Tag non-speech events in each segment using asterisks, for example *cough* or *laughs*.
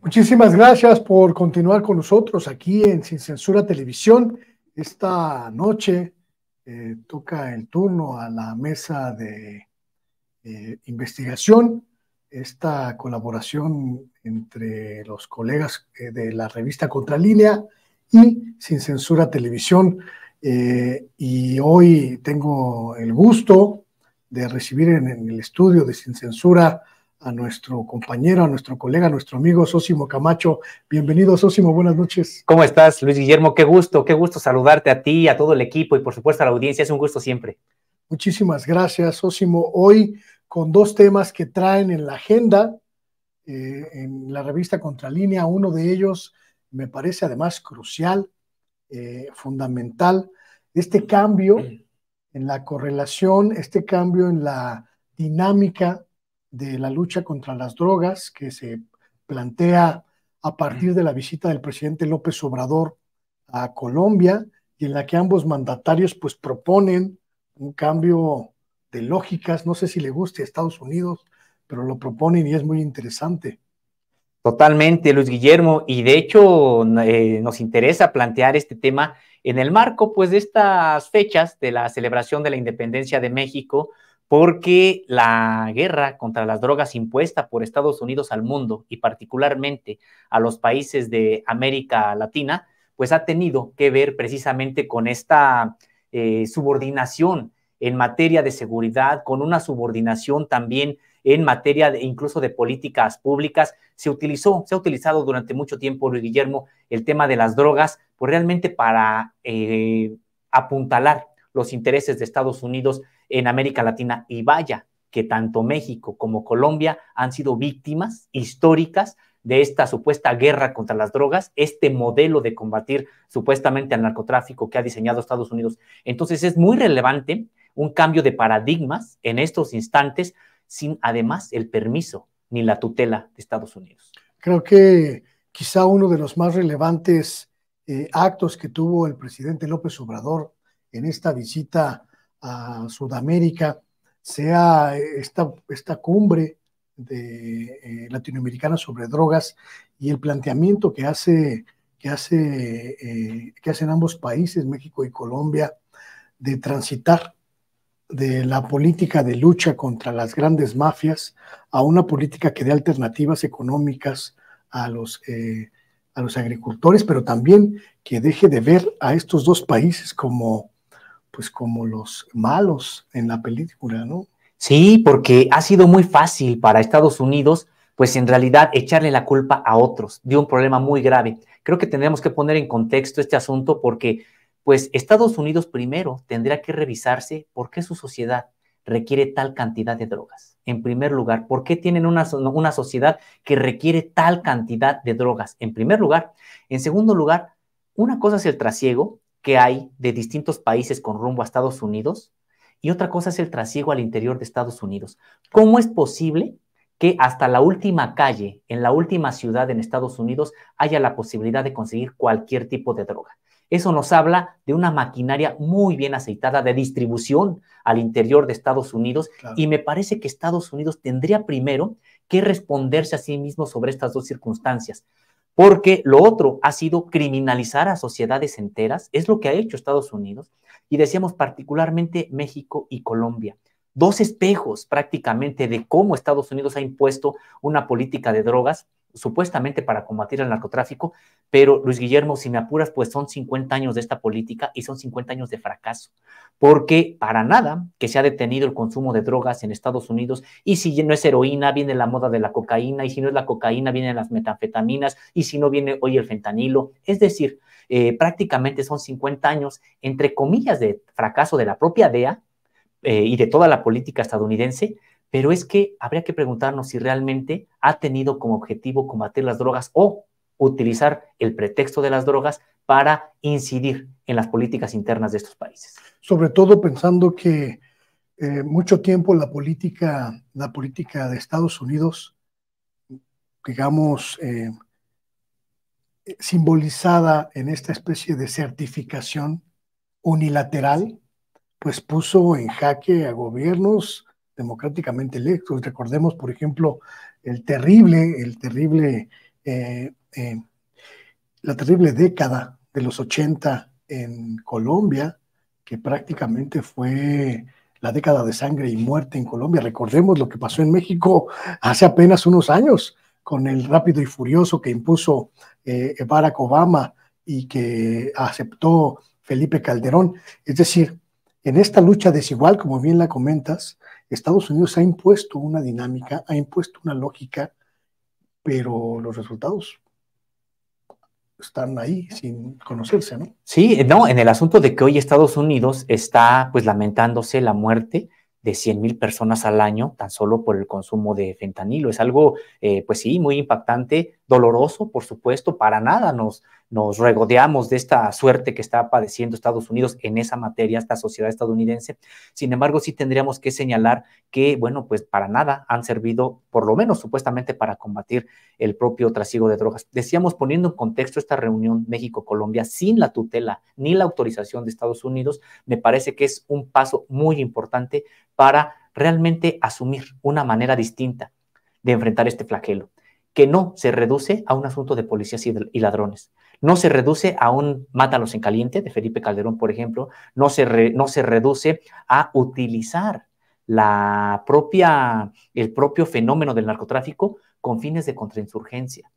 Muchísimas gracias por continuar con nosotros aquí en Sin Censura Televisión. Esta noche eh, toca el turno a la mesa de eh, investigación, esta colaboración entre los colegas eh, de la revista Contralínea y Sin Censura Televisión. y hoy tengo el gusto de recibir en el estudio de Sin Censura a nuestro compañero, a nuestro colega, a nuestro amigo Sósimo Camacho. Bienvenido, Sósimo, buenas noches. ¿Cómo estás, Luis Guillermo? Qué gusto, qué gusto saludarte a ti, a todo el equipo y por supuesto a la audiencia. Es un gusto siempre. Muchísimas gracias, Sósimo. Hoy con dos temas que traen en la agenda, eh, en la revista Contralínea, uno de ellos me parece además crucial, eh, fundamental, este cambio en la correlación, este cambio en la dinámica de la lucha contra las drogas que se plantea a partir de la visita del presidente López Obrador a Colombia y en la que ambos mandatarios pues proponen un cambio de lógicas, no sé si le guste a Estados Unidos, pero lo proponen y es muy interesante. Totalmente, Luis Guillermo, y de hecho eh, nos interesa plantear este tema en el marco pues de estas fechas de la celebración de la independencia de México, porque la guerra contra las drogas impuesta por Estados Unidos al mundo y particularmente a los países de América Latina, pues ha tenido que ver precisamente con esta eh, subordinación en materia de seguridad, con una subordinación también en materia incluso de políticas públicas. Se utilizó, se ha utilizado durante mucho tiempo, Luis Guillermo, el tema de las drogas, pues realmente para eh, apuntalar los intereses de Estados Unidos en América Latina. Y vaya que tanto México como Colombia han sido víctimas históricas de esta supuesta guerra contra las drogas, este modelo de combatir supuestamente al narcotráfico que ha diseñado Estados Unidos. Entonces es muy relevante un cambio de paradigmas en estos instantes sin además el permiso ni la tutela de Estados Unidos. Creo que quizá uno de los más relevantes eh, actos que tuvo el presidente López Obrador en esta visita a Sudamérica, sea esta, esta cumbre de, eh, latinoamericana sobre drogas y el planteamiento que hace que hace eh, que hacen ambos países, México y Colombia, de transitar de la política de lucha contra las grandes mafias a una política que dé alternativas económicas a los eh, a los agricultores, pero también que deje de ver a estos dos países como pues como los malos en la película, ¿no? Sí, porque ha sido muy fácil para Estados Unidos, pues en realidad echarle la culpa a otros de un problema muy grave. Creo que tendríamos que poner en contexto este asunto porque, pues Estados Unidos primero tendría que revisarse por qué su sociedad requiere tal cantidad de drogas. En primer lugar, ¿por qué tienen una, una sociedad que requiere tal cantidad de drogas? En primer lugar. En segundo lugar, una cosa es el trasiego que hay de distintos países con rumbo a Estados Unidos y otra cosa es el trasiego al interior de Estados Unidos. ¿Cómo es posible que hasta la última calle, en la última ciudad en Estados Unidos, haya la posibilidad de conseguir cualquier tipo de droga? Eso nos habla de una maquinaria muy bien aceitada de distribución al interior de Estados Unidos y me parece que Estados Unidos tendría primero que responderse a sí mismo sobre estas dos circunstancias. Porque lo otro ha sido criminalizar a sociedades enteras, es lo que ha hecho Estados Unidos, y decíamos particularmente México y Colombia. Dos espejos prácticamente de cómo Estados Unidos ha impuesto una política de drogas supuestamente para combatir el narcotráfico, pero Luis Guillermo, si me apuras, pues son 50 años de esta política y son 50 años de fracaso, porque para nada que se ha detenido el consumo de drogas en Estados Unidos, y si no es heroína, viene la moda de la cocaína, y si no es la cocaína, vienen las metanfetaminas, y si no viene hoy el fentanilo, es decir, eh, prácticamente son 50 años, entre comillas, de fracaso de la propia DEA eh, y de toda la política estadounidense pero es que habría que preguntarnos si realmente ha tenido como objetivo combatir las drogas o utilizar el pretexto de las drogas para incidir en las políticas internas de estos países. Sobre todo pensando que eh, mucho tiempo la política, la política de Estados Unidos, digamos, eh, simbolizada en esta especie de certificación unilateral, pues puso en jaque a gobiernos, democráticamente electos. Recordemos, por ejemplo, el terrible, el terrible, eh, eh, la terrible década de los 80 en Colombia, que prácticamente fue la década de sangre y muerte en Colombia. Recordemos lo que pasó en México hace apenas unos años con el rápido y furioso que impuso eh, Barack Obama y que aceptó Felipe Calderón. Es decir, en esta lucha desigual, como bien la comentas, Estados Unidos ha impuesto una dinámica, ha impuesto una lógica, pero los resultados están ahí sin conocerse, ¿no? Sí, no, en el asunto de que hoy Estados Unidos está pues lamentándose la muerte de 100 mil personas al año tan solo por el consumo de fentanilo. Es algo, eh, pues sí, muy impactante, doloroso, por supuesto, para nada nos nos regodeamos de esta suerte que está padeciendo Estados Unidos en esa materia, esta sociedad estadounidense. Sin embargo, sí tendríamos que señalar que, bueno, pues para nada han servido, por lo menos supuestamente, para combatir el propio trasiego de drogas. Decíamos, poniendo en contexto esta reunión México-Colombia sin la tutela ni la autorización de Estados Unidos, me parece que es un paso muy importante para realmente asumir una manera distinta de enfrentar este flagelo que no se reduce a un asunto de policías y, y ladrones, no se reduce a un Mátalos en Caliente de Felipe Calderón, por ejemplo, no se, no se reduce a utilizar la propia, el propio fenómeno del narcotráfico con fines de contrainsurgencia.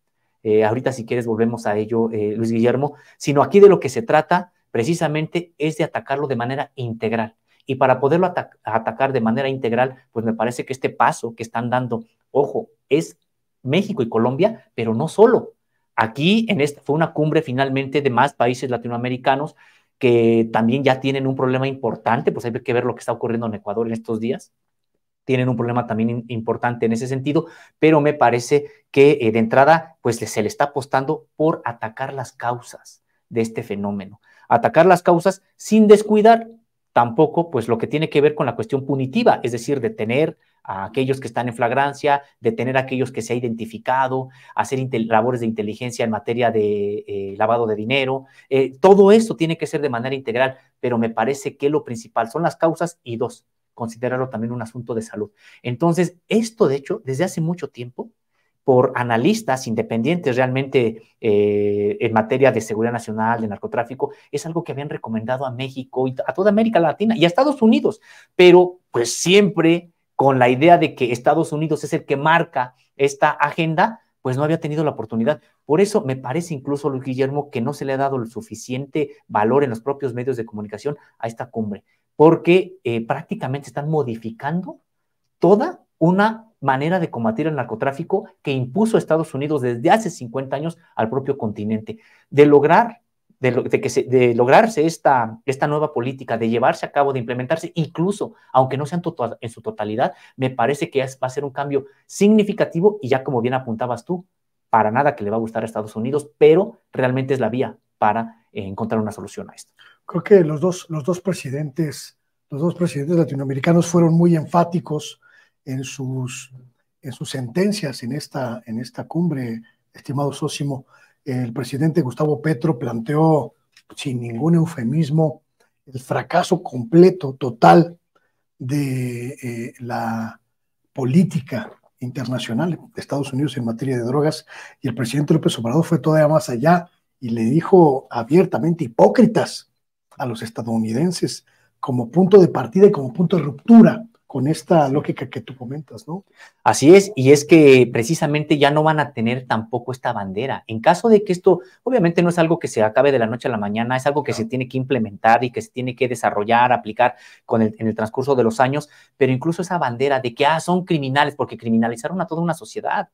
Eh, ahorita si quieres volvemos a ello, eh, Luis Guillermo, sino aquí de lo que se trata precisamente es de atacarlo de manera integral. Y para poderlo atacar de manera integral, pues me parece que este paso que están dando, ojo, es México y Colombia, pero no solo, Aquí en esta fue una cumbre finalmente de más países latinoamericanos que también ya tienen un problema importante, pues hay que ver lo que está ocurriendo en Ecuador en estos días. Tienen un problema también importante en ese sentido, pero me parece que eh, de entrada, pues se le está apostando por atacar las causas de este fenómeno. Atacar las causas sin descuidar tampoco, pues lo que tiene que ver con la cuestión punitiva, es decir, detener, a aquellos que están en flagrancia, detener a aquellos que se ha identificado, hacer labores de inteligencia en materia de eh, lavado de dinero. Eh, todo esto tiene que ser de manera integral, pero me parece que lo principal son las causas y dos, considerarlo también un asunto de salud. Entonces, esto de hecho, desde hace mucho tiempo, por analistas independientes realmente eh, en materia de seguridad nacional, de narcotráfico, es algo que habían recomendado a México y a toda América Latina y a Estados Unidos, pero pues siempre con la idea de que Estados Unidos es el que marca esta agenda, pues no había tenido la oportunidad. Por eso me parece incluso, Luis Guillermo, que no se le ha dado el suficiente valor en los propios medios de comunicación a esta cumbre, porque eh, prácticamente están modificando toda una manera de combatir el narcotráfico que impuso Estados Unidos desde hace 50 años al propio continente, de lograr de, que de lograrse esta, esta nueva política, de llevarse a cabo, de implementarse, incluso aunque no sea en, su totalidad, me parece que va a ser un cambio significativo y ya como bien apuntabas tú, para nada que le va a gustar a Estados Unidos, pero realmente es la vía para eh, encontrar una solución a esto. Creo que los dos, los dos presidentes, los dos presidentes latinoamericanos fueron muy enfáticos en sus, en sus sentencias en esta, en esta cumbre, estimado Sósimo el presidente Gustavo Petro planteó sin ningún eufemismo el fracaso completo, total de eh, la política internacional de Estados Unidos en materia de drogas. Y el presidente López Obrador fue todavía más allá y le dijo abiertamente hipócritas a los estadounidenses como punto de partida y como punto de ruptura con esta lógica que tú comentas, ¿no? Así es, y es que precisamente ya no van a tener tampoco esta bandera. En caso de que esto, obviamente no es algo que se acabe de la noche a la mañana, es algo que se tiene que implementar y que se tiene que desarrollar, aplicar con el, en el transcurso de los años, pero incluso esa bandera de que, ah, son criminales, porque criminalizaron a toda una sociedad.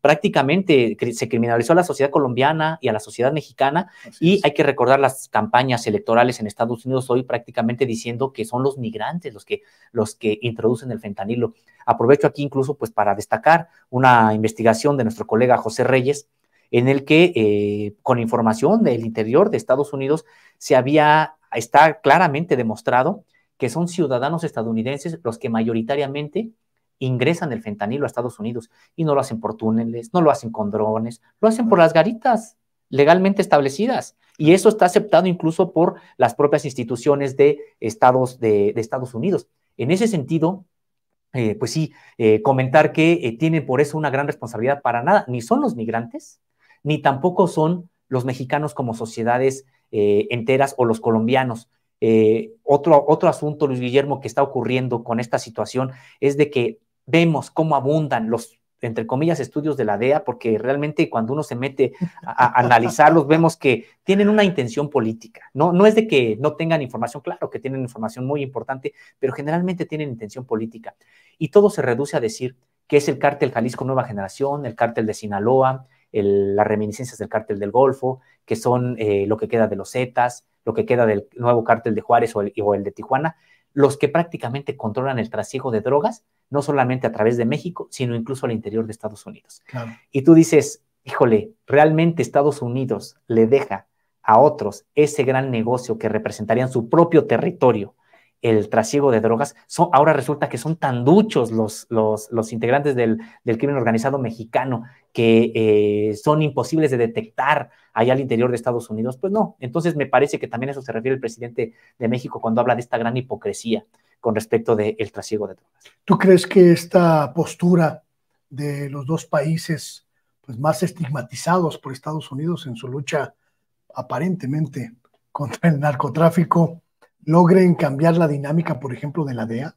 Prácticamente se criminalizó a la sociedad colombiana y a la sociedad mexicana, y hay que recordar las campañas electorales en Estados Unidos hoy prácticamente diciendo que son los migrantes los que, los que introducen el fentanilo. Aprovecho aquí incluso pues para destacar una investigación de nuestro colega José Reyes, en el que eh, con información del interior de Estados Unidos se había, está claramente demostrado que son ciudadanos estadounidenses los que mayoritariamente ingresan el fentanilo a Estados Unidos y no lo hacen por túneles, no lo hacen con drones, lo hacen por las garitas legalmente establecidas. Y eso está aceptado incluso por las propias instituciones de Estados, de Estados Unidos. En ese sentido, eh, pues sí, eh, comentar que eh, tienen por eso una gran responsabilidad para nada. Ni son los migrantes, ni tampoco son los mexicanos como sociedades enteras o los colombianos. otro, otro asunto, Luis Guillermo, que está ocurriendo con esta situación es de que vemos cómo abundan los entre comillas, estudios de la DEA, porque realmente cuando uno se mete a, *laughs* analizarlos, vemos que tienen una intención política. No, no es de que no tengan información, claro que tienen información muy importante, pero generalmente tienen intención política. Y todo se reduce a decir que es el cártel Jalisco Nueva Generación, el cártel de Sinaloa, las reminiscencias del cártel del Golfo, que son eh, lo que queda de los Zetas, lo que queda del nuevo cártel de Juárez o el, o el de Tijuana, los que prácticamente controlan el trasiego de drogas, no solamente a través de México, sino incluso al interior de Estados Unidos. Y tú dices, híjole, ¿realmente Estados Unidos le deja a otros ese gran negocio que representarían su propio territorio el trasiego de drogas. ahora resulta que son tan duchos los, los, integrantes del, crimen organizado mexicano que eh, son imposibles de detectar allá al interior de Estados Unidos. Pues no, entonces me parece que también a eso se refiere el presidente de México cuando habla de esta gran hipocresía con respecto del trasiego de drogas. ¿Tú crees que esta postura de los dos países pues, más estigmatizados por Estados Unidos en su lucha aparentemente contra el narcotráfico logren cambiar la dinámica, por ejemplo, de la DEA,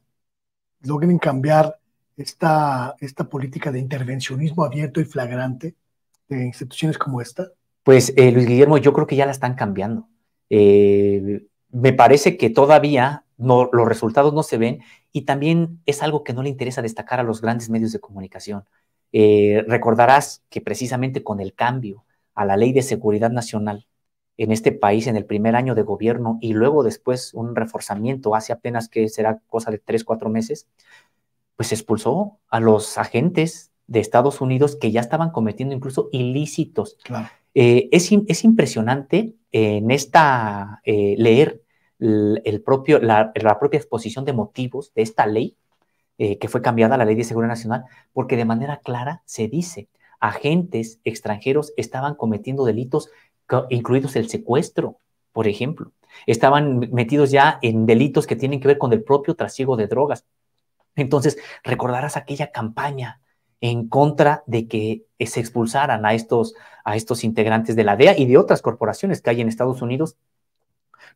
logren cambiar esta, esta política de intervencionismo abierto y flagrante de instituciones como esta? Pues eh, Luis Guillermo, yo creo que ya la están cambiando. Eh, me parece que todavía no, los resultados no se ven y también es algo que no le interesa destacar a los grandes medios de comunicación. Eh, recordarás que precisamente con el cambio a la Ley de Seguridad Nacional, en este país en el primer año de gobierno y luego después un reforzamiento hace apenas que será cosa de tres, cuatro meses, pues expulsó a los agentes de Estados Unidos que ya estaban cometiendo incluso ilícitos. Eh, es, impresionante eh, en esta eh, leer el, propio, la, propia exposición de motivos de esta ley, que fue cambiada la Ley de Seguridad Nacional, porque de manera clara se dice, agentes extranjeros estaban cometiendo delitos incluidos el secuestro, por ejemplo. Estaban metidos ya en delitos que tienen que ver con el propio trasiego de drogas. Entonces, recordarás aquella campaña en contra de que se expulsaran a estos, a estos integrantes de la DEA y de otras corporaciones que hay en Estados Unidos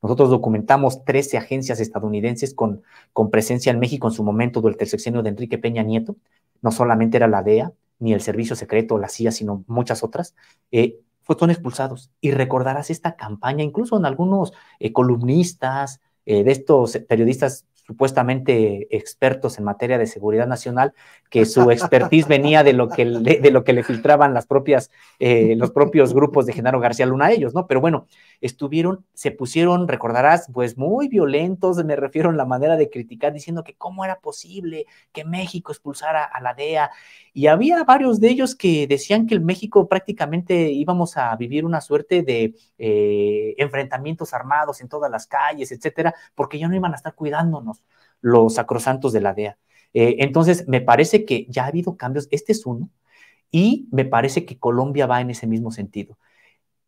nosotros documentamos 13 agencias estadounidenses con, con, presencia en México en su momento durante el sexenio de Enrique Peña Nieto. No solamente era la DEA, ni el Servicio Secreto, la CIA, sino muchas otras. Eh, son expulsados. Y recordarás esta campaña, incluso en algunos eh, columnistas, eh, de estos periodistas supuestamente expertos en materia de seguridad nacional, que su expertise venía de lo que le, de lo que le filtraban las propias, eh, los propios grupos de Genaro García Luna a ellos, ¿no? Pero bueno, estuvieron, se pusieron, recordarás, pues muy violentos, me refiero a la manera de criticar, diciendo que cómo era posible que México expulsara a la DEA. Y había varios de ellos que decían que en México prácticamente íbamos a vivir una suerte de eh, enfrentamientos armados en todas las calles, etcétera, porque ya no iban a estar cuidándonos los, sacrosantos de la DEA. Eh, entonces, me parece que ya ha habido cambios, este es uno, y me parece que Colombia va en ese mismo sentido.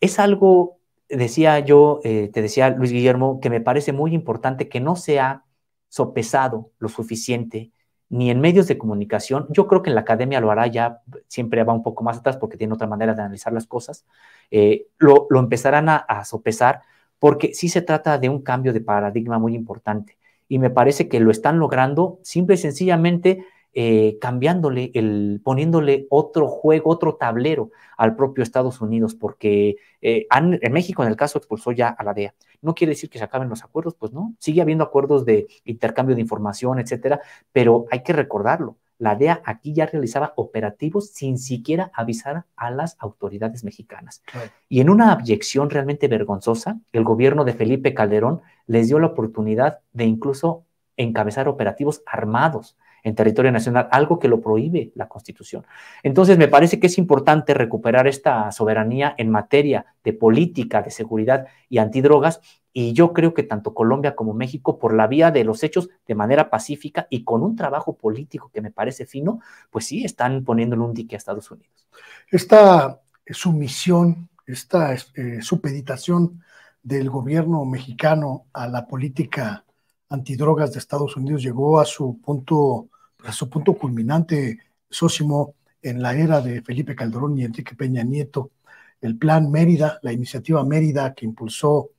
Es algo, decía yo, eh, te decía Luis Guillermo, que me parece muy importante que no se ha sopesado lo suficiente ni en medios de comunicación. Yo creo que en la academia lo hará ya, siempre va un poco más atrás porque tiene otra manera de analizar las cosas. Eh, lo, empezarán a, a, sopesar porque sí se trata de un cambio de paradigma muy importante y me parece que lo están logrando simple y sencillamente eh, cambiándole, el, poniéndole otro juego, otro tablero al propio Estados Unidos, porque eh, en México en el caso expulsó ya a la DEA. No quiere decir que se acaben los acuerdos, pues no, sigue habiendo acuerdos de intercambio de información, etcétera, pero hay que recordarlo la DEA aquí ya realizaba operativos sin siquiera avisar a las autoridades mexicanas. Y en una abyección realmente vergonzosa, el gobierno de Felipe Calderón les dio la oportunidad de incluso encabezar operativos armados en territorio nacional, algo que lo prohíbe la Constitución. Entonces, me parece que es importante recuperar esta soberanía en materia de política, de seguridad y antidrogas, y yo creo que tanto Colombia como México, por la vía de los hechos, de manera pacífica y con un trabajo político que me parece fino, pues sí, están poniéndole un dique a Estados Unidos. Esta eh, sumisión, esta eh, supeditación del gobierno mexicano a la política antidrogas de Estados Unidos llegó a su punto su punto culminante, Sósimo, en la era de Felipe Calderón y Enrique Peña Nieto, el plan Mérida, la iniciativa Mérida que impulsó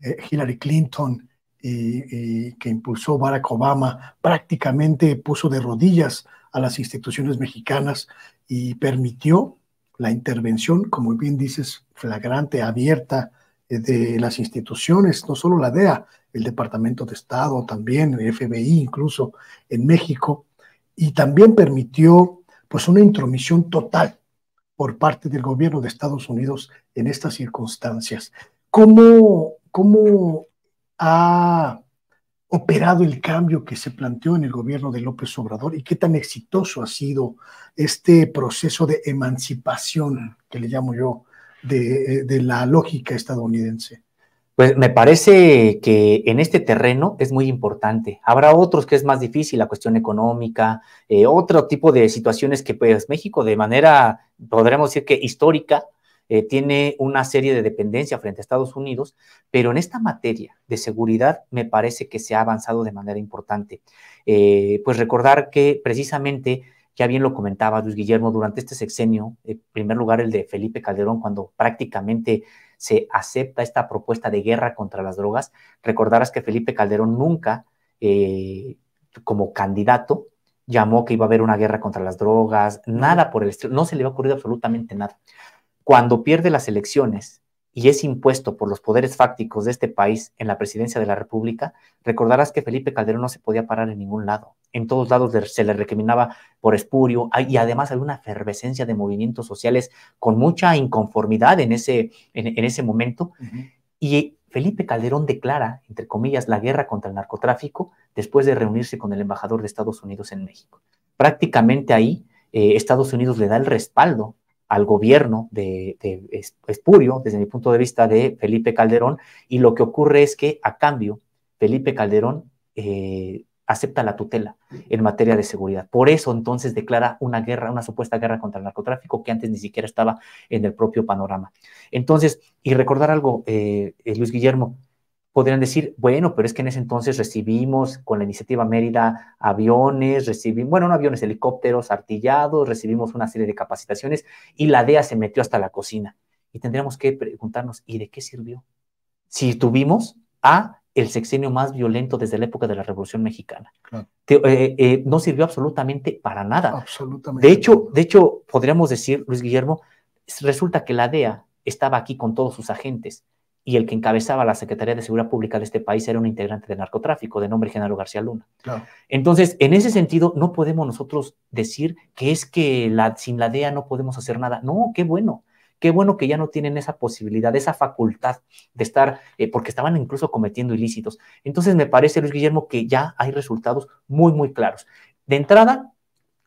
eh, Hillary Clinton y, que impulsó Barack Obama, prácticamente puso de rodillas a las instituciones mexicanas y permitió la intervención, como bien dices, flagrante, abierta eh, de las instituciones, no solo la DEA, el Departamento de Estado también, el FBI incluso en México, y también permitió pues una intromisión total por parte del gobierno de Estados Unidos en estas circunstancias. ¿Cómo, cómo ha operado el cambio que se planteó en el gobierno de López Obrador y qué tan exitoso ha sido este proceso de emancipación, que le llamo yo, de la lógica estadounidense? Pues me parece que en este terreno es muy importante. Habrá otros que es más difícil, la cuestión económica, eh, otro tipo de situaciones que pues México de manera, podremos decir que histórica, eh, tiene una serie de dependencia frente a Estados Unidos, pero en esta materia de seguridad me parece que se ha avanzado de manera importante. Eh, pues recordar que precisamente, ya bien lo comentaba Luis Guillermo, durante este sexenio, en primer lugar el de Felipe Calderón, cuando prácticamente se acepta esta propuesta de guerra contra las drogas. Recordarás que Felipe Calderón nunca, eh, como candidato, llamó que iba a haber una guerra contra las drogas, nada por el estilo, no se le a ocurrir absolutamente nada. Cuando pierde las elecciones y es impuesto por los poderes fácticos de este país en la presidencia de la República, recordarás que Felipe Calderón no se podía parar en ningún lado en todos lados se le recriminaba por espurio ah, y además hay una efervescencia de movimientos sociales con mucha inconformidad en ese, en, ese momento. Y Felipe Calderón declara, entre comillas, la guerra contra el narcotráfico después de reunirse con el embajador de Estados Unidos en México. Prácticamente ahí eh, Estados Unidos le da el respaldo al gobierno de, espurio, desde mi punto de vista, de Felipe Calderón, y lo que ocurre es que a cambio, Felipe Calderón eh, acepta la tutela en materia de seguridad. Por eso entonces declara una guerra, una supuesta guerra contra el narcotráfico que antes ni siquiera estaba en el propio panorama. Entonces, y recordar algo, eh, eh, Luis Guillermo, podrían decir, bueno, pero es que en ese entonces recibimos con la iniciativa Mérida aviones, recibimos, bueno, no aviones, helicópteros artillados, recibimos una serie de capacitaciones y la DEA se metió hasta la cocina. Y tendríamos que preguntarnos, ¿y de qué sirvió? Si tuvimos a el sexenio más violento desde la época de la Revolución Mexicana. Eh, eh, eh, no sirvió absolutamente para nada. De hecho, de hecho, podríamos decir, Luis Guillermo, resulta que la DEA estaba aquí con todos sus agentes y el que encabezaba la Secretaría de Seguridad Pública de este país era un integrante de narcotráfico de nombre Genaro García Luna. Entonces, en ese sentido, no podemos nosotros decir que es que sin la DEA no podemos hacer nada. No, qué bueno. Qué bueno que ya no tienen esa posibilidad, esa facultad de estar, eh, porque estaban incluso cometiendo ilícitos. Entonces me parece, Luis Guillermo, que ya hay resultados muy, muy claros. De entrada,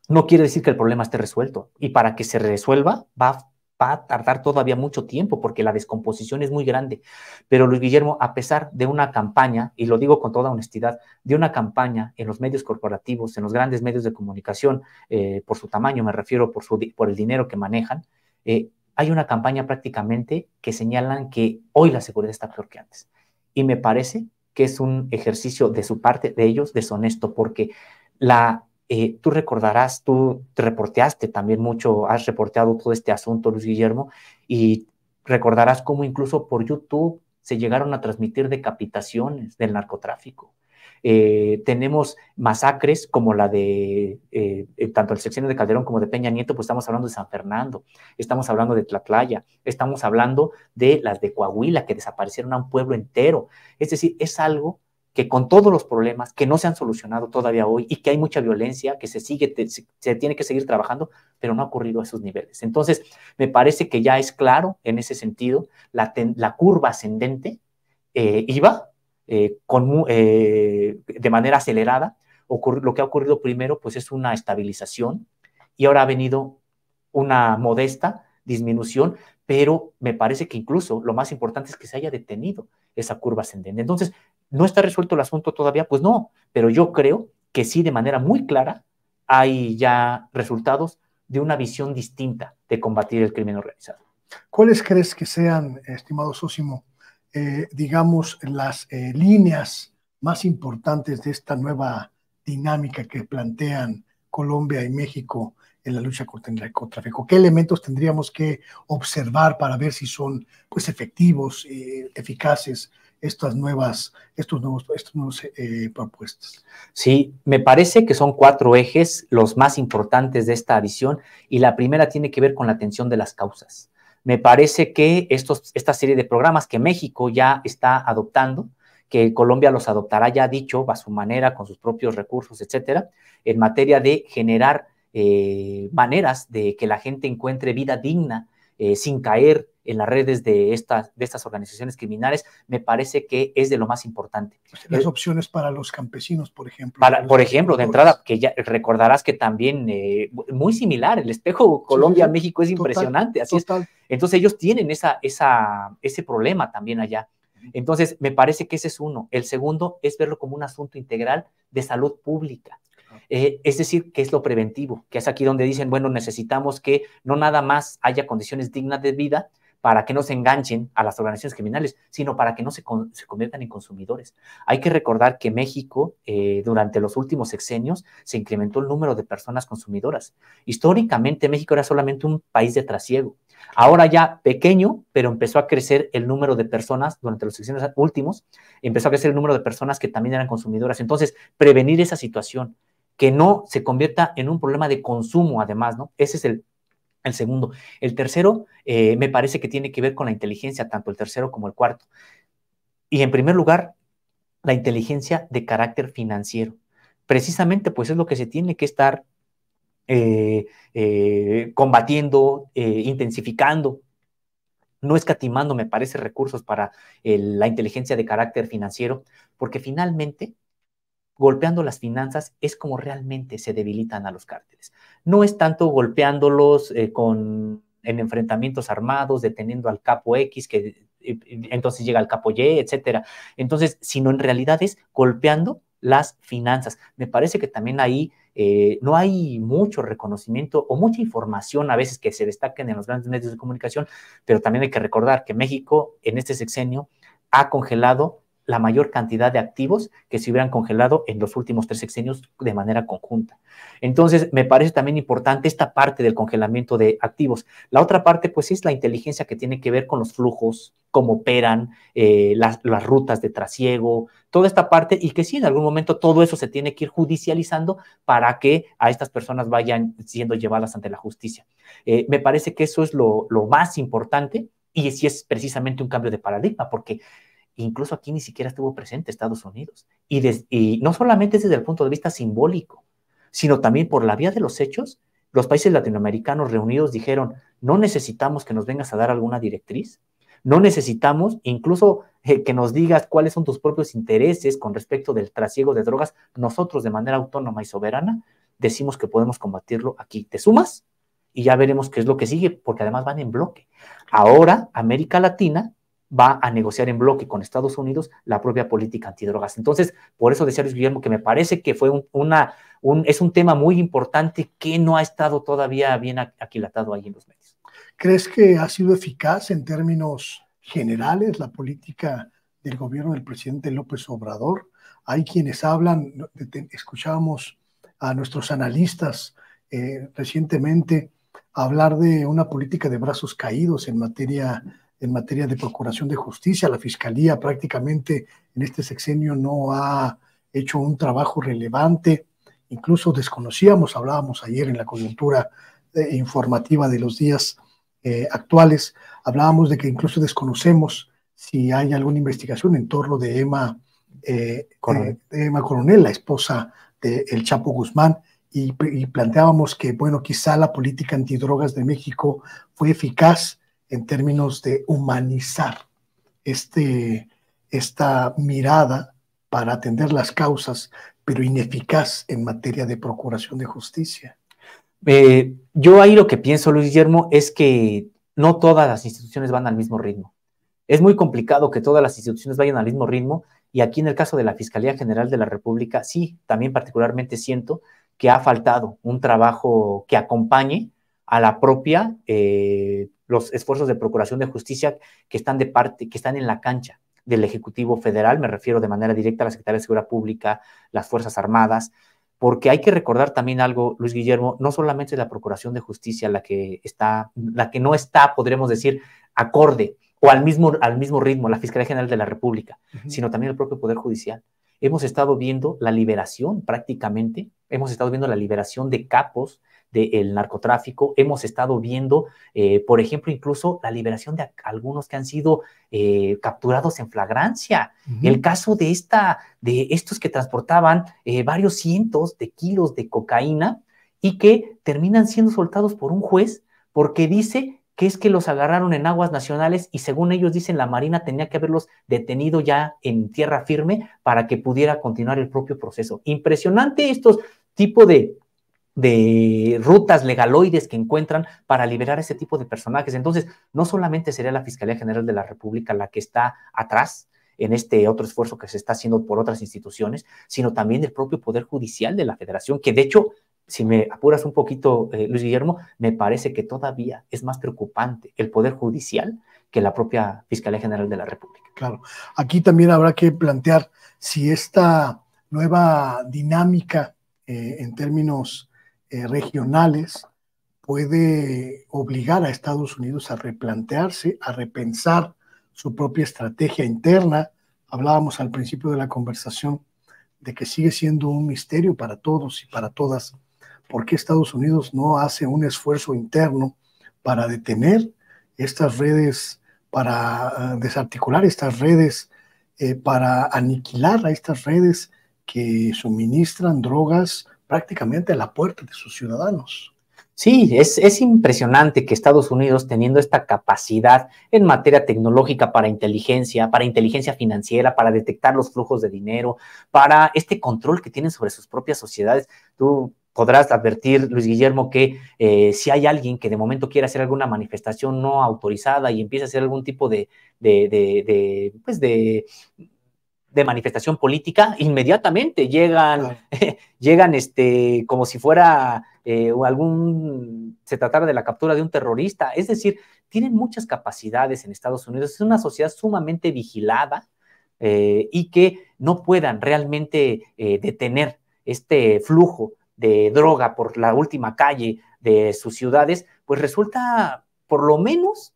no quiere decir que el problema esté resuelto. Y para que se resuelva, va a tardar todavía mucho tiempo porque la descomposición es muy grande. Pero Luis Guillermo, a pesar de una campaña, y lo digo con toda honestidad, de una campaña en los medios corporativos, en los grandes medios de comunicación, eh, por su tamaño me refiero, por, su, por el dinero que manejan, eh, hay una campaña prácticamente que señalan que hoy la seguridad está peor que antes. Y me parece que es un ejercicio de su parte, de ellos, deshonesto, porque la, eh, tú recordarás, tú te reporteaste también mucho, has reporteado todo este asunto, Luis Guillermo, y recordarás cómo incluso por YouTube se llegaron a transmitir decapitaciones del narcotráfico. Eh, tenemos masacres como la de eh, eh, tanto el sexenio de Calderón como de Peña Nieto, pues estamos hablando de San Fernando, estamos hablando de Tlatlaya, estamos hablando de las de Coahuila, que desaparecieron a un pueblo entero. Es decir, es algo que con todos los problemas que no se han solucionado todavía hoy y que hay mucha violencia, que se sigue, se tiene que seguir trabajando, pero no ha ocurrido a esos niveles. Entonces, me parece que ya es claro en ese sentido la, curva ascendente iba eh, eh, de manera acelerada. lo que ha ocurrido primero pues es una estabilización y ahora ha venido una modesta disminución, pero me parece que incluso lo más importante es que se haya detenido esa curva ascendente. Entonces, ¿no está resuelto el asunto todavía? Pues no, pero yo creo que sí, de manera muy clara, hay ya resultados de una visión distinta de combatir el crimen organizado. ¿Cuáles crees que sean, estimado Sósimo, eh, digamos, las eh, líneas más importantes de esta nueva dinámica que plantean Colombia y México en la lucha contra el narcotráfico? ¿Qué elementos tendríamos que observar para ver si son pues, efectivos, y eficaces estas nuevas, estos nuevos, eh, propuestas? Sí, me parece que son cuatro ejes los más importantes de esta visión y la primera tiene que ver con la atención de las causas me parece que estos, esta serie de programas que México ya está adoptando, que Colombia los adoptará ya dicho a su manera, con sus propios recursos, etcétera, en materia de generar eh, maneras de que la gente encuentre vida digna eh, sin caer en las redes de, estas de estas organizaciones criminales, me parece que es de lo más importante. Las eh, opciones para los campesinos, por ejemplo. Para, por ejemplo, de entrada, que ya recordarás que también, eh, muy similar, el espejo Colombia-México es impresionante, así Entonces ellos tienen esa, esa, ese problema también allá. Entonces, me parece que ese es uno. El segundo es verlo como un asunto integral de salud pública. Eh, es decir, que es lo preventivo, que es aquí donde dicen, bueno, necesitamos que no nada más haya condiciones dignas de vida para que no se enganchen a las organizaciones criminales, sino para que no se, conviertan en consumidores. Hay que recordar que México eh, durante los últimos sexenios se incrementó el número de personas consumidoras. Históricamente México era solamente un país de trasiego. Ahora ya pequeño, pero empezó a crecer el número de personas durante los sexenios últimos, empezó a crecer el número de personas que también eran consumidoras. Entonces, prevenir esa situación, que no se convierta en un problema de consumo, además, ¿no? Ese es el, segundo. El tercero, eh, me parece que tiene que ver con la inteligencia, tanto el tercero como el cuarto. Y en primer lugar, la inteligencia de carácter financiero. Precisamente, pues es lo que se tiene que estar eh, eh, combatiendo, intensificando, no escatimando, me parece, recursos para la inteligencia de carácter financiero, porque finalmente golpeando las finanzas es como realmente se debilitan a los cárteles. No es tanto golpeándolos eh, con, en enfrentamientos armados, deteniendo al capo X, que eh, eh, entonces llega al capo Y, etcétera. Entonces, sino en realidad es golpeando las finanzas. Me parece que también ahí no hay mucho reconocimiento o mucha información a veces que se destaquen en los grandes medios de comunicación, pero también hay que recordar que México en este sexenio ha congelado la mayor cantidad de activos que se hubieran congelado en los últimos tres sexenios de manera conjunta. Entonces, me parece también importante esta parte del congelamiento de activos. La otra parte, pues, es la inteligencia que tiene que ver con los flujos, cómo operan, eh, las, rutas de trasiego, toda esta parte, y que sí, en algún momento todo eso se tiene que ir judicializando para que a estas personas vayan siendo llevadas ante la justicia. Eh, me parece que eso es lo, lo más importante y si es precisamente un cambio de paradigma, porque incluso aquí ni siquiera estuvo presente Estados Unidos. Y, no solamente desde el punto de vista simbólico, sino también por la vía de los hechos, los países latinoamericanos reunidos dijeron, no necesitamos que nos vengas a dar alguna directriz, no necesitamos incluso eh, que nos digas cuáles son tus propios intereses con respecto del trasiego de drogas, nosotros de manera autónoma y soberana decimos que podemos combatirlo aquí. ¿Te sumas? Y ya veremos qué es lo que sigue, porque además van en bloque. Ahora América Latina va a negociar en bloque con Estados Unidos la propia política antidrogas. Entonces, por eso decía Luis Guillermo que me parece que fue una, es un tema muy importante que no ha estado todavía bien aquilatado ahí en los medios. ¿Crees que ha sido eficaz en términos generales la política del gobierno del presidente López Obrador? Hay quienes hablan, escuchábamos a nuestros analistas eh, recientemente hablar de una política de brazos caídos en materia en materia de procuración de justicia. La Fiscalía prácticamente en este sexenio no ha hecho un trabajo relevante. Incluso desconocíamos, hablábamos ayer en la coyuntura eh, informativa de los días eh, actuales, hablábamos de que incluso desconocemos si hay alguna investigación en torno de Emma, eh, Coronel. Coronel, la esposa de El Chapo Guzmán, y, planteábamos que, bueno, quizá la política antidrogas de México fue eficaz en términos de humanizar este, esta mirada para atender las causas, pero ineficaz en materia de procuración de justicia. Eh, yo ahí lo que pienso, Luis Guillermo, es que no todas las instituciones van al mismo ritmo. Es muy complicado que todas las instituciones vayan al mismo ritmo y aquí en el caso de la Fiscalía General de la República, sí, también particularmente siento que ha faltado un trabajo que acompañe a la propia eh, los esfuerzos de procuración de justicia que están de parte, que están en la cancha del Ejecutivo Federal, me refiero de manera directa a la Secretaría de Seguridad Pública, las Fuerzas Armadas, porque hay que recordar también algo, Luis Guillermo, no solamente la Procuración de Justicia la que está, la que no está, podremos decir, acorde o al mismo, al mismo ritmo, la Fiscalía General de la República, sino también el propio Poder Judicial. Hemos estado viendo la liberación prácticamente, hemos estado viendo la liberación de capos, del narcotráfico. Hemos estado viendo, eh, por ejemplo, incluso la liberación de algunos que han sido eh, capturados en flagrancia. El caso de, esta, de estos que transportaban eh, varios cientos de kilos de cocaína y que terminan siendo soltados por un juez porque dice que es que los agarraron en aguas nacionales y según ellos dicen la Marina tenía que haberlos detenido ya en tierra firme para que pudiera continuar el propio proceso. Impresionante estos tipo de de rutas legaloides que encuentran para liberar ese tipo de personajes. Entonces, no solamente sería la Fiscalía General de la República la que está atrás en este otro esfuerzo que se está haciendo por otras instituciones, sino también el propio Poder Judicial de la Federación, que de hecho si me apuras un poquito, eh, Luis Guillermo, me parece que todavía es más preocupante el Poder Judicial que la propia Fiscalía General de la República. Claro, aquí también habrá que plantear si esta nueva dinámica eh, en términos eh, regionales puede obligar a Estados Unidos a replantearse, a repensar su propia estrategia interna. Hablábamos al principio de la conversación de que sigue siendo un misterio para todos y para todas por qué Estados Unidos no hace un esfuerzo interno para detener estas redes, para ah, desarticular estas redes, eh, para aniquilar a estas redes que suministran drogas, prácticamente a la puerta de sus ciudadanos. Sí, es, es, impresionante que Estados Unidos, teniendo esta capacidad en materia tecnológica para inteligencia, para inteligencia financiera, para detectar los flujos de dinero, para este control que tienen sobre sus propias sociedades, tú podrás advertir, Luis Guillermo, que eh, si hay alguien que de momento quiere hacer alguna manifestación no autorizada y empieza a hacer algún tipo de, de pues de de manifestación política, inmediatamente llegan, *laughs* llegan este, como si fuera eh, algún, se tratara de la captura de un terrorista. Es decir, tienen muchas capacidades en Estados Unidos. Es una sociedad sumamente vigilada eh, y que no puedan realmente eh, detener este flujo de droga por la última calle de sus ciudades, pues resulta por lo menos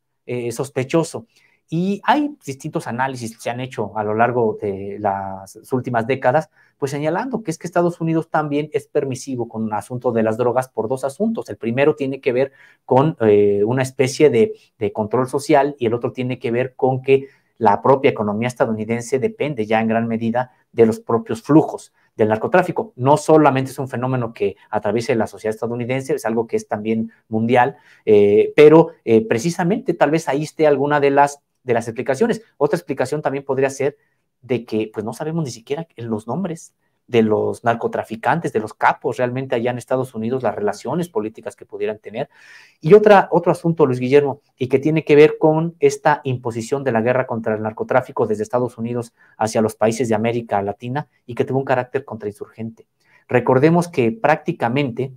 sospechoso. Y hay distintos análisis que se han hecho a lo largo de las últimas décadas, pues señalando que es que Estados Unidos también es permisivo con el asunto de las drogas por dos asuntos. El primero tiene que ver con eh, una especie de, control social y el otro tiene que ver con que la propia economía estadounidense depende ya en gran medida de los propios flujos del narcotráfico. No solamente es un fenómeno que atraviesa la sociedad estadounidense, es algo que es también mundial, eh, pero eh, precisamente tal vez ahí esté alguna de las de las explicaciones. Otra explicación también podría ser de que pues no sabemos ni siquiera los nombres de los narcotraficantes, de los capos realmente allá en Estados Unidos, las relaciones políticas que pudieran tener. Y otra, otro asunto, Luis Guillermo, y que tiene que ver con esta imposición de la guerra contra el narcotráfico desde Estados Unidos hacia los países de América Latina y que tuvo un carácter contrainsurgente. Recordemos que prácticamente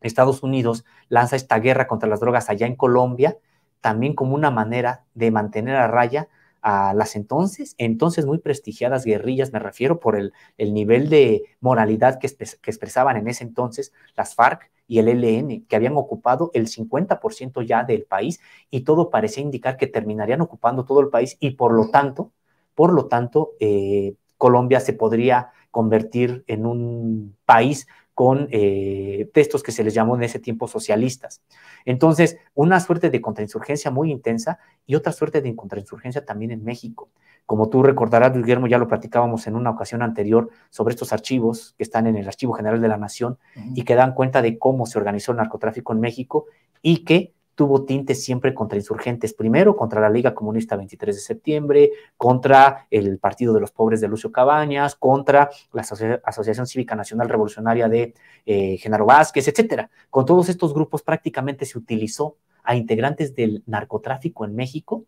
Estados Unidos lanza esta guerra contra las drogas allá en Colombia también como una manera de mantener a raya a las entonces, entonces muy prestigiadas guerrillas, me refiero por el, nivel de moralidad que, expresaban en ese entonces las FARC y el ELN, que habían ocupado el 50% ya del país y todo parecía indicar que terminarían ocupando todo el país y por lo tanto, por lo tanto, eh, Colombia se podría convertir en un país con eh, textos que se les llamó en ese tiempo socialistas. Entonces, una suerte de contrainsurgencia muy intensa y otra suerte de contrainsurgencia también en México. Como tú recordarás, Guillermo, ya lo platicábamos en una ocasión anterior sobre estos archivos que están en el Archivo General de la Nación y que dan cuenta de cómo se organizó el narcotráfico en México y que tuvo tintes siempre contra insurgentes, primero contra la Liga Comunista 23 de septiembre, contra el Partido de los Pobres de Lucio Cabañas, contra la Asociación Cívica Nacional Revolucionaria de eh, Genaro Vázquez, etcétera. Con todos estos grupos prácticamente se utilizó a integrantes del narcotráfico en México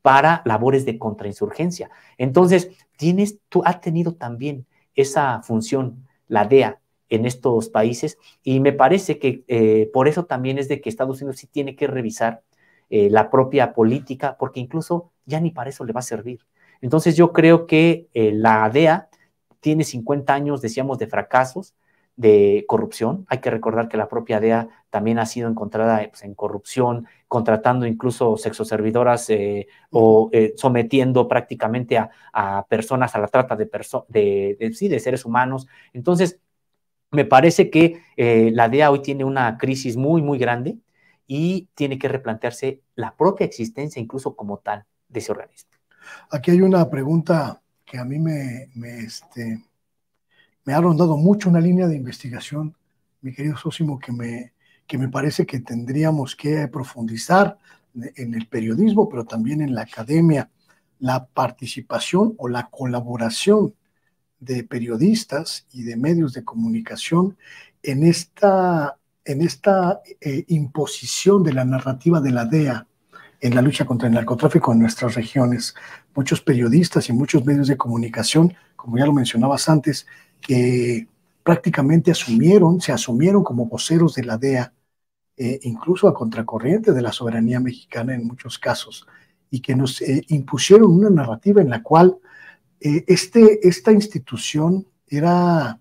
para labores de contrainsurgencia. Entonces, tienes, tú has tenido también esa función, la DEA, en estos países y me parece que eh, por eso también es de que Estados Unidos sí tiene que revisar eh, la propia política porque incluso ya ni para eso le va a servir. Entonces yo creo que eh, la ADEA e tiene 50 años, decíamos, de fracasos, de corrupción. Hay que recordar que la propia ADEA e también ha sido encontrada pues, en corrupción, contratando incluso sexoservidoras o sometiendo prácticamente a, personas a la trata de, sí, de seres humanos. Entonces, me parece que eh, la DEA hoy tiene una crisis muy, muy grande y tiene que replantearse la propia existencia, incluso como tal, de ese organismo. Aquí hay una pregunta que a mí este, me, ha rondado mucho una línea de investigación, mi querido Sósimo, que me, que me parece que tendríamos que profundizar en el periodismo, pero también en la academia, la participación o la colaboración de periodistas y de medios de comunicación en esta, en esta eh, imposición de la narrativa de la DEA en la lucha contra el narcotráfico en nuestras regiones. Muchos periodistas y muchos medios de comunicación, como ya lo mencionabas antes, que prácticamente asumieron, se asumieron como voceros de la DEA, eh, incluso a contracorriente de la soberanía mexicana en muchos casos, y que nos eh, impusieron una narrativa en la cual eh, este, esta institución era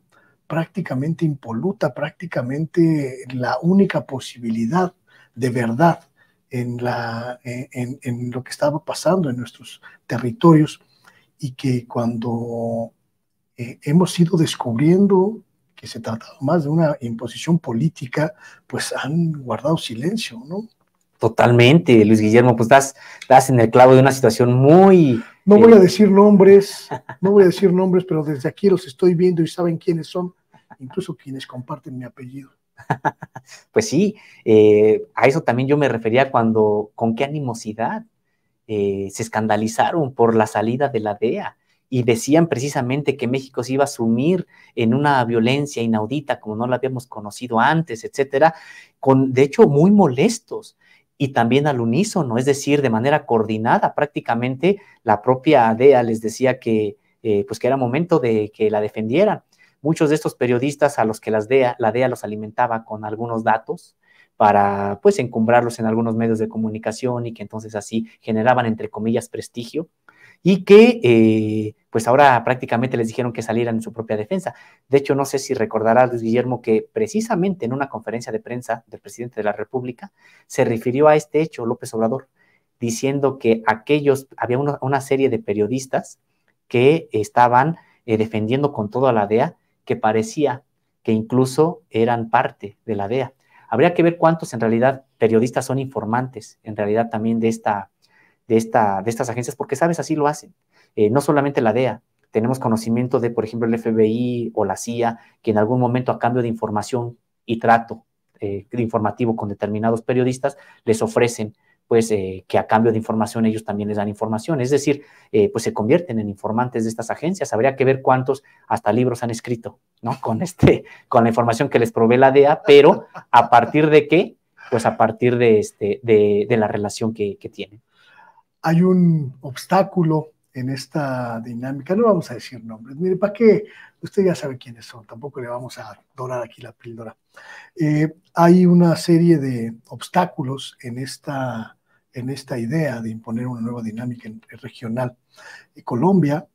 prácticamente impoluta, prácticamente la única posibilidad de verdad en, la, en, lo que estaba pasando en nuestros territorios y que cuando eh, hemos ido descubriendo que se trataba más de una imposición política, pues han guardado silencio, ¿no? Totalmente, Luis Guillermo, pues estás en el clavo de una situación muy... No voy a eh, decir nombres, *laughs* no voy a decir nombres, pero desde aquí los estoy viendo y saben quiénes son, incluso quienes comparten mi apellido. *laughs* pues sí, eh, a eso también yo me refería cuando, con qué animosidad eh, se escandalizaron por la salida de la DEA y decían precisamente que México se iba a sumir en una violencia inaudita como no la habíamos conocido antes, etcétera, con de hecho muy molestos y también al unísono, es decir, de manera coordinada prácticamente. La propia DEA les decía que, eh, pues que era momento de que la defendieran. Muchos de estos periodistas a los que las la DEA los alimentaba con algunos datos, para pues encumbrarlos en algunos medios de comunicación y que entonces así generaban entre comillas prestigio y que eh, pues ahora prácticamente les dijeron que salieran en su propia defensa. De hecho, no sé si recordarás, Guillermo, que precisamente en una conferencia de prensa del presidente de la República se refirió a este hecho López Obrador, diciendo que aquellos, había una, serie de periodistas que estaban eh, defendiendo con toda la DEA, que parecía que incluso eran parte de la DEA. Habría que ver cuántos en realidad periodistas son informantes, en realidad también de esta, de, esta, de estas agencias, porque sabes, así lo hacen. Eh, no solamente la DEA, tenemos conocimiento de, por ejemplo, el FBI o la CIA, que en algún momento a cambio de información y trato eh, informativo con determinados periodistas, les ofrecen pues eh, que a cambio de información ellos también les dan información. Es decir, pues se convierten en informantes de estas agencias. Habría que ver cuántos hasta libros han escrito, ¿no? *laughs* Con, este, con la información que les provee la DEA, pero a partir de qué? Pues a partir de, este, de, la relación que, que tienen. Hay un obstáculo en esta dinámica. No vamos a decir nombres. Mire, ¿para qué? Usted ya sabe quiénes son. Tampoco le vamos a dorar aquí la píldora. Eh, hay una serie de obstáculos en esta, en esta idea de imponer una nueva dinámica eh, regional. Y eh, Colombia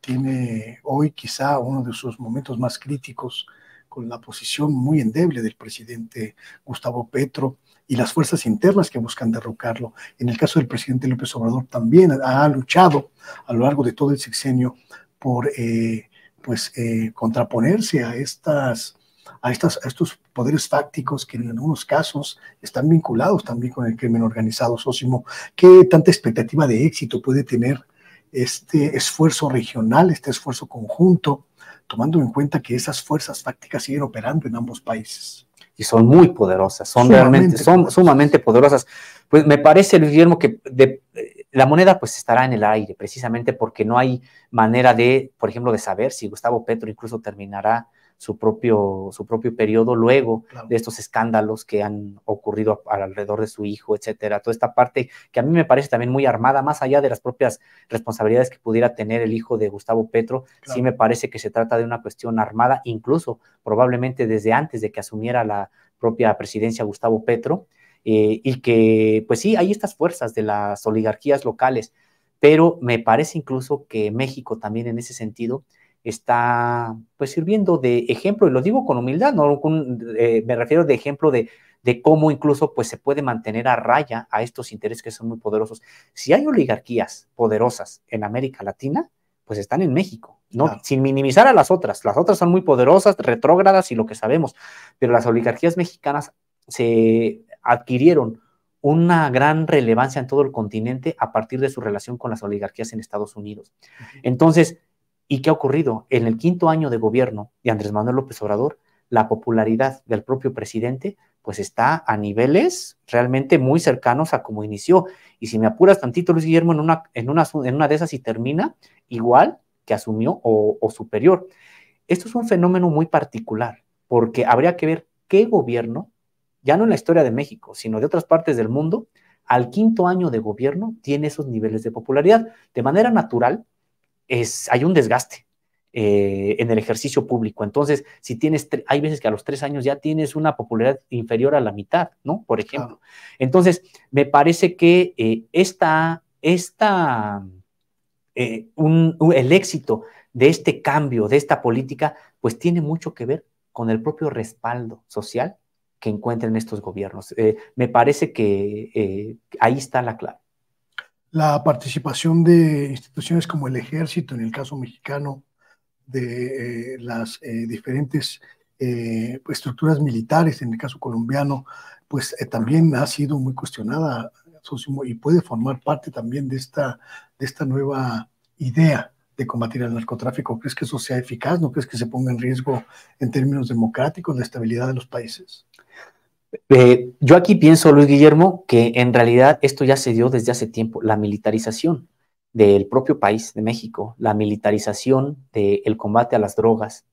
tiene hoy quizá uno de sus momentos más críticos con la posición muy endeble del presidente Gustavo Petro, y las fuerzas internas que buscan derrocarlo. En el caso del presidente López Obrador también ha luchado a lo largo de todo el sexenio por eh, pues, eh, contraponerse a estas, a, estas, estos poderes fácticos que en algunos casos están vinculados también con el crimen organizado, Sósimo. ¿Qué tanta expectativa de éxito puede tener este esfuerzo regional, este esfuerzo conjunto, tomando en cuenta que esas fuerzas fácticas siguen operando en ambos países? y son muy poderosas, son realmente, son sumamente poderosas. Pues me parece, el Guillermo, que de, la moneda pues estará en el aire, precisamente porque no hay manera de, por ejemplo, de saber si Gustavo Petro incluso terminará su propio, su propio periodo luego de estos escándalos que han ocurrido alrededor de su hijo, etcétera. Toda esta parte que a mí me parece también muy armada, más allá de las propias responsabilidades que pudiera tener el hijo de Gustavo Petro, sí me parece que se trata de una cuestión armada, incluso probablemente desde antes de que asumiera la propia presidencia Gustavo Petro, eh, y que, pues sí, hay estas fuerzas de las oligarquías locales, pero me parece incluso que México también en ese sentido está pues sirviendo de ejemplo, y lo digo con humildad, no eh, me refiero de ejemplo de, de, cómo incluso pues se puede mantener a raya a estos intereses que son muy poderosos. Si hay oligarquías poderosas en América Latina, pues están en México, ¿no? Sin minimizar a las otras, las otras son muy poderosas, retrógradas y lo que sabemos, pero las oligarquías mexicanas se adquirieron una gran relevancia en todo el continente a partir de su relación con las oligarquías en Estados Unidos. Entonces, ¿Y qué ha ocurrido? En el quinto año de gobierno de Andrés Manuel López Obrador, la popularidad del propio presidente pues está a niveles realmente muy cercanos a como inició. Y si me apuras tantito, Luis Guillermo, en una, en una, de esas y termina igual que asumió o, o superior. Esto es un fenómeno muy particular, porque habría que ver qué gobierno, ya no en la historia de México, sino de otras partes del mundo, al quinto año de gobierno tiene esos niveles de popularidad. De manera natural, hay un desgaste eh, en el ejercicio público. Entonces, si tienes, hay veces que a los tres años ya tienes una popularidad inferior a la mitad, ¿no? Por ejemplo. Entonces, me parece que eh, esta, esta eh, el éxito de este cambio, de esta política, pues tiene mucho que ver con el propio respaldo social que encuentren estos gobiernos. me parece que ahí está la clave la participación de instituciones como el ejército, en el caso mexicano, de eh, las eh, diferentes eh, estructuras militares, en el caso colombiano, pues también ha sido muy cuestionada y puede formar parte también de esta, de esta nueva idea de combatir el narcotráfico. ¿Crees que eso sea eficaz? ¿No crees que se ponga en riesgo en términos democráticos la estabilidad de los países? Eh, yo aquí pienso, Luis Guillermo, que en realidad esto ya se dio desde hace tiempo, la militarización del propio país de México, la militarización del combate a las drogas,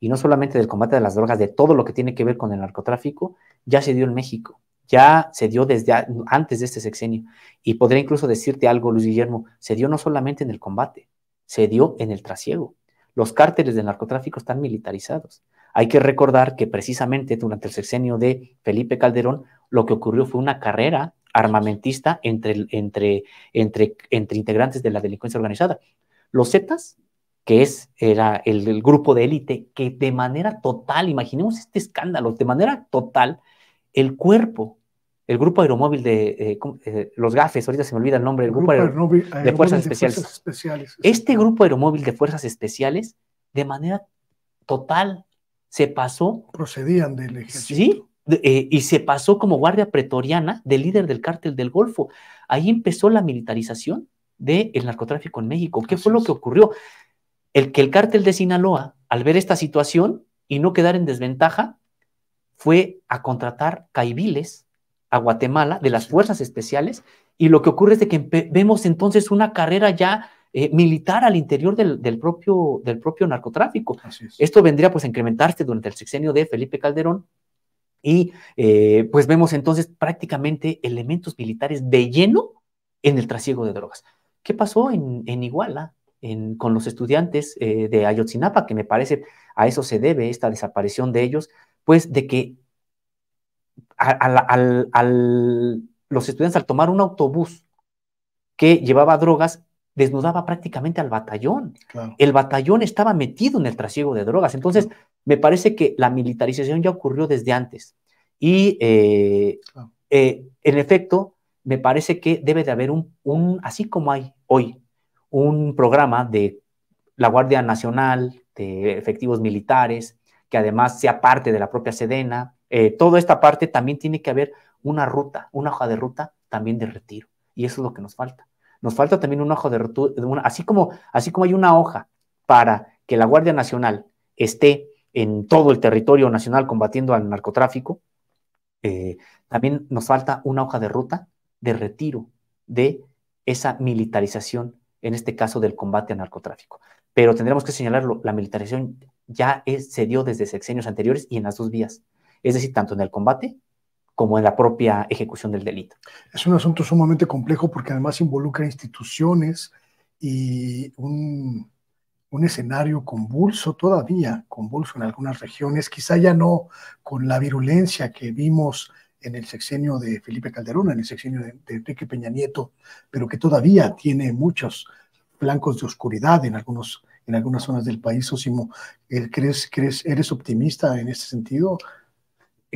y no solamente del combate a las drogas, de todo lo que tiene que ver con el narcotráfico, ya se dio en México, ya se dio desde antes de este sexenio. Y podría incluso decirte algo, Luis Guillermo, se dio no solamente en el combate, se dio en el trasiego. Los cárteles del narcotráfico están militarizados. Hay que recordar que precisamente durante el sexenio de Felipe Calderón, lo que ocurrió fue una carrera armamentista entre, entre, entre, integrantes de la delincuencia organizada. Los Zetas, que es, era el, grupo de élite que de manera total, imaginemos este escándalo, de manera total, el cuerpo el grupo aeromóvil de eh, eh, los GAFES, ahorita se me olvida el nombre, el grupo, aeromóvil, de, fuerzas especiales. Este grupo aeromóvil de fuerzas especiales, de manera total, se pasó. Procedían del ejército. Sí, eh, y se pasó como guardia pretoriana del líder del cártel del Golfo. Ahí empezó la militarización del narcotráfico en México. ¿Qué fue lo que ocurrió? El que el cártel de Sinaloa, al ver esta situación y no quedar en desventaja, fue a contratar caibiles a Guatemala de las fuerzas especiales y lo que ocurre es de que vemos entonces una carrera ya eh, militar al interior del, propio, narcotráfico. Esto vendría pues a incrementarse durante el sexenio de Felipe Calderón y eh, pues vemos entonces prácticamente elementos militares de lleno en el trasiego de drogas. ¿Qué pasó en, Iguala? con los estudiantes eh, de Ayotzinapa, que me parece a eso se debe esta desaparición de ellos, pues de que los estudiantes al tomar un autobús que llevaba drogas, desnudaba prácticamente al batallón. El batallón estaba metido en el trasiego de drogas. Entonces, me parece que la militarización ya ocurrió desde antes. Y, eh, eh, en efecto, me parece que debe de haber un, así como hay hoy, un programa de la Guardia Nacional, de efectivos militares, que además sea parte de la propia Sedena. Eh, toda esta parte también tiene que haber una ruta, una hoja de ruta también de retiro. Y eso es lo que nos falta nos falta también un ojo de ruta, así, como, así como hay una hoja para que la Guardia Nacional esté en todo el territorio nacional combatiendo al narcotráfico, eh, también nos falta una hoja de ruta de retiro de esa militarización, en este caso del combate al narcotráfico. Pero tendremos que señalarlo, la militarización ya se dio desde sexenios anteriores y en las dos vías, es decir, tanto en el combate como en la propia ejecución del delito. Es un asunto sumamente complejo porque además involucra instituciones y un, escenario convulso todavía, convulso en algunas regiones, quizá ya no con la virulencia que vimos en el sexenio de Felipe Calderón, en el sexenio de, Enrique Peña Nieto, pero que todavía tiene muchos blancos de oscuridad en algunos en algunas zonas del país, Osimo. ¿Crees, ¿Eres optimista en ese sentido?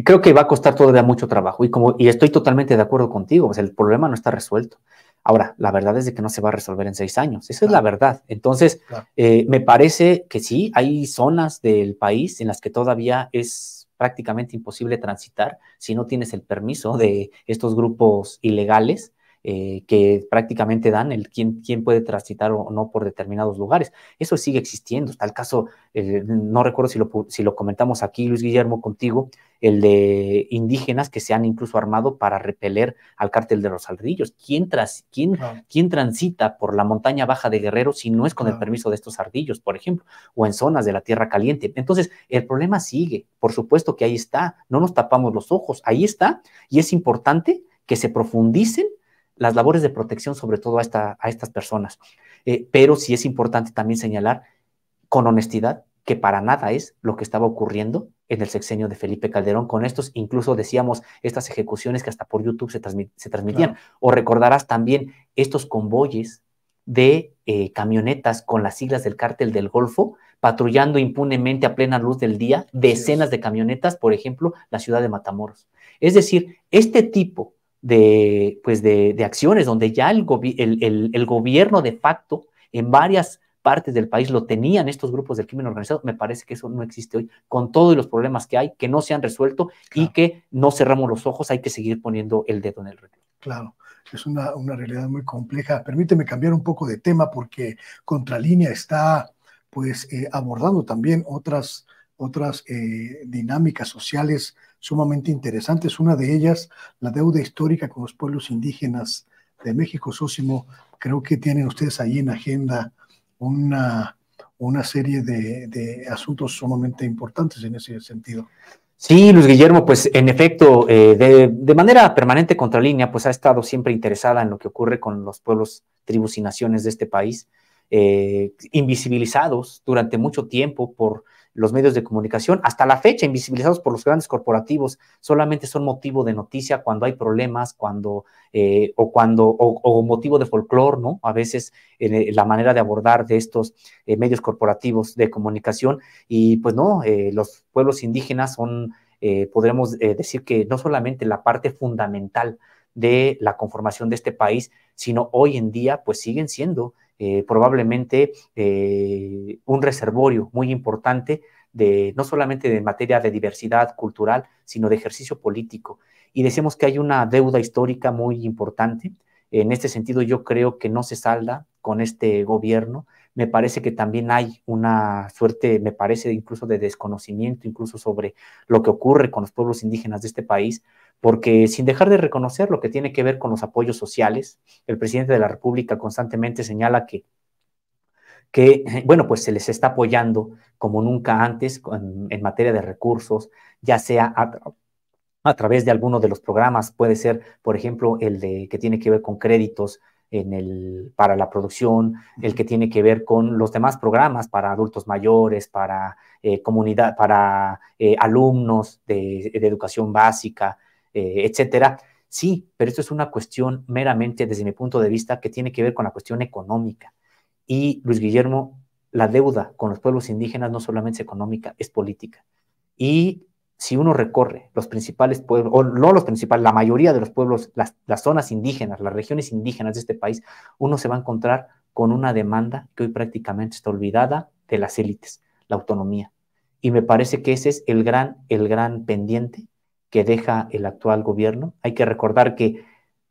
creo que va a costar todavía mucho trabajo y, como, y estoy totalmente de acuerdo contigo, pues, el problema no está resuelto. Ahora, la verdad es de que no se va a resolver en seis años, esa es la verdad. Entonces, eh, me parece que sí, hay zonas del país en las que todavía es prácticamente imposible transitar si no tienes el permiso de estos grupos ilegales. Eh, que prácticamente dan el quién, quién, puede transitar o no por determinados lugares. Eso sigue existiendo. Está el caso, eh, no recuerdo si lo, si lo comentamos aquí, Luis Guillermo, contigo, el de indígenas que se han incluso armado para repeler al cártel de los ardillos. ¿Quién, quién, transita por la montaña baja de Guerrero si no es con el permiso de estos ardillos, por ejemplo, o en zonas de la Tierra Caliente? Entonces, el problema sigue. Por supuesto que ahí está. No nos tapamos los ojos. Ahí está. Y es importante que se profundicen las labores de protección, sobre todo a, estas personas. Eh, pero sí es importante también señalar con honestidad que para nada es lo que estaba ocurriendo en el sexenio de Felipe Calderón con estos, incluso decíamos, estas ejecuciones que hasta por YouTube se, transmitían. O recordarás también estos convoyes de eh, camionetas con las siglas del cártel del Golfo, patrullando impunemente a plena luz del día decenas de camionetas, por ejemplo, la ciudad de Matamoros. Es decir, este tipo de, pues de, acciones donde ya el, el, gobierno de facto en varias partes del país lo tenían estos grupos del crimen organizado, me parece que eso no existe hoy, con todos los problemas que hay, que no se han resuelto y que no cerramos los ojos, hay que seguir poniendo el dedo en el reto. Claro, es una, una realidad muy compleja. Permíteme cambiar un poco de tema porque Contralínea está pues eh, abordando también otras, otras eh, dinámicas sociales sumamente interesantes. Una de ellas, la deuda histórica con los pueblos indígenas de México. Sósimo, creo que tienen ustedes ahí en agenda una, una serie de, asuntos sumamente importantes en ese sentido. Sí, Luis Guillermo, pues en efecto, eh, de, manera permanente contralínea, pues ha estado siempre interesada en lo que ocurre con los pueblos, tribus y naciones de este país, eh, invisibilizados durante mucho tiempo por los medios de comunicación, hasta la fecha invisibilizados por los grandes corporativos, solamente son motivo de noticia cuando hay problemas, cuando, eh, o cuando, o, motivo de folclore, ¿no? A veces en eh, la manera de abordar de estos eh, medios corporativos de comunicación, y pues no, los pueblos indígenas son, podremos decir que no solamente la parte fundamental de la conformación de este país, sino hoy en día, pues siguen siendo eh, probablemente eh, un reservorio muy importante de no solamente de materia de diversidad cultural, sino de ejercicio político. Y decimos que hay una deuda histórica muy importante. En este sentido, yo creo que no se salda con este gobierno. Me parece que también hay una suerte, me parece incluso de desconocimiento, incluso sobre lo que ocurre con los pueblos indígenas de este país, porque sin dejar de reconocer lo que tiene que ver con los apoyos sociales, el presidente de la República constantemente señala que, que *laughs* bueno, pues se les está apoyando como nunca antes en, materia de recursos, ya sea a, través de alguno de los programas, puede ser, por ejemplo, el de, que tiene que ver con créditos para la producción, el que tiene que ver con los demás programas para adultos mayores, para eh, comunidad, para eh, alumnos de educación básica, eh, etcétera. Sí, pero esto es una cuestión meramente, desde mi punto de vista, que tiene que ver con la cuestión económica. Y Luis Guillermo, la deuda con los pueblos indígenas no solamente es económica, es política. Y si uno recorre los principales pueblos, o no los principales, la mayoría de los pueblos, las, las zonas indígenas, las regiones indígenas de este país, uno se va a encontrar con una demanda que hoy prácticamente está olvidada de las élites, la autonomía. Y me parece que ese es el gran, el gran pendiente que deja el actual gobierno. Hay que recordar que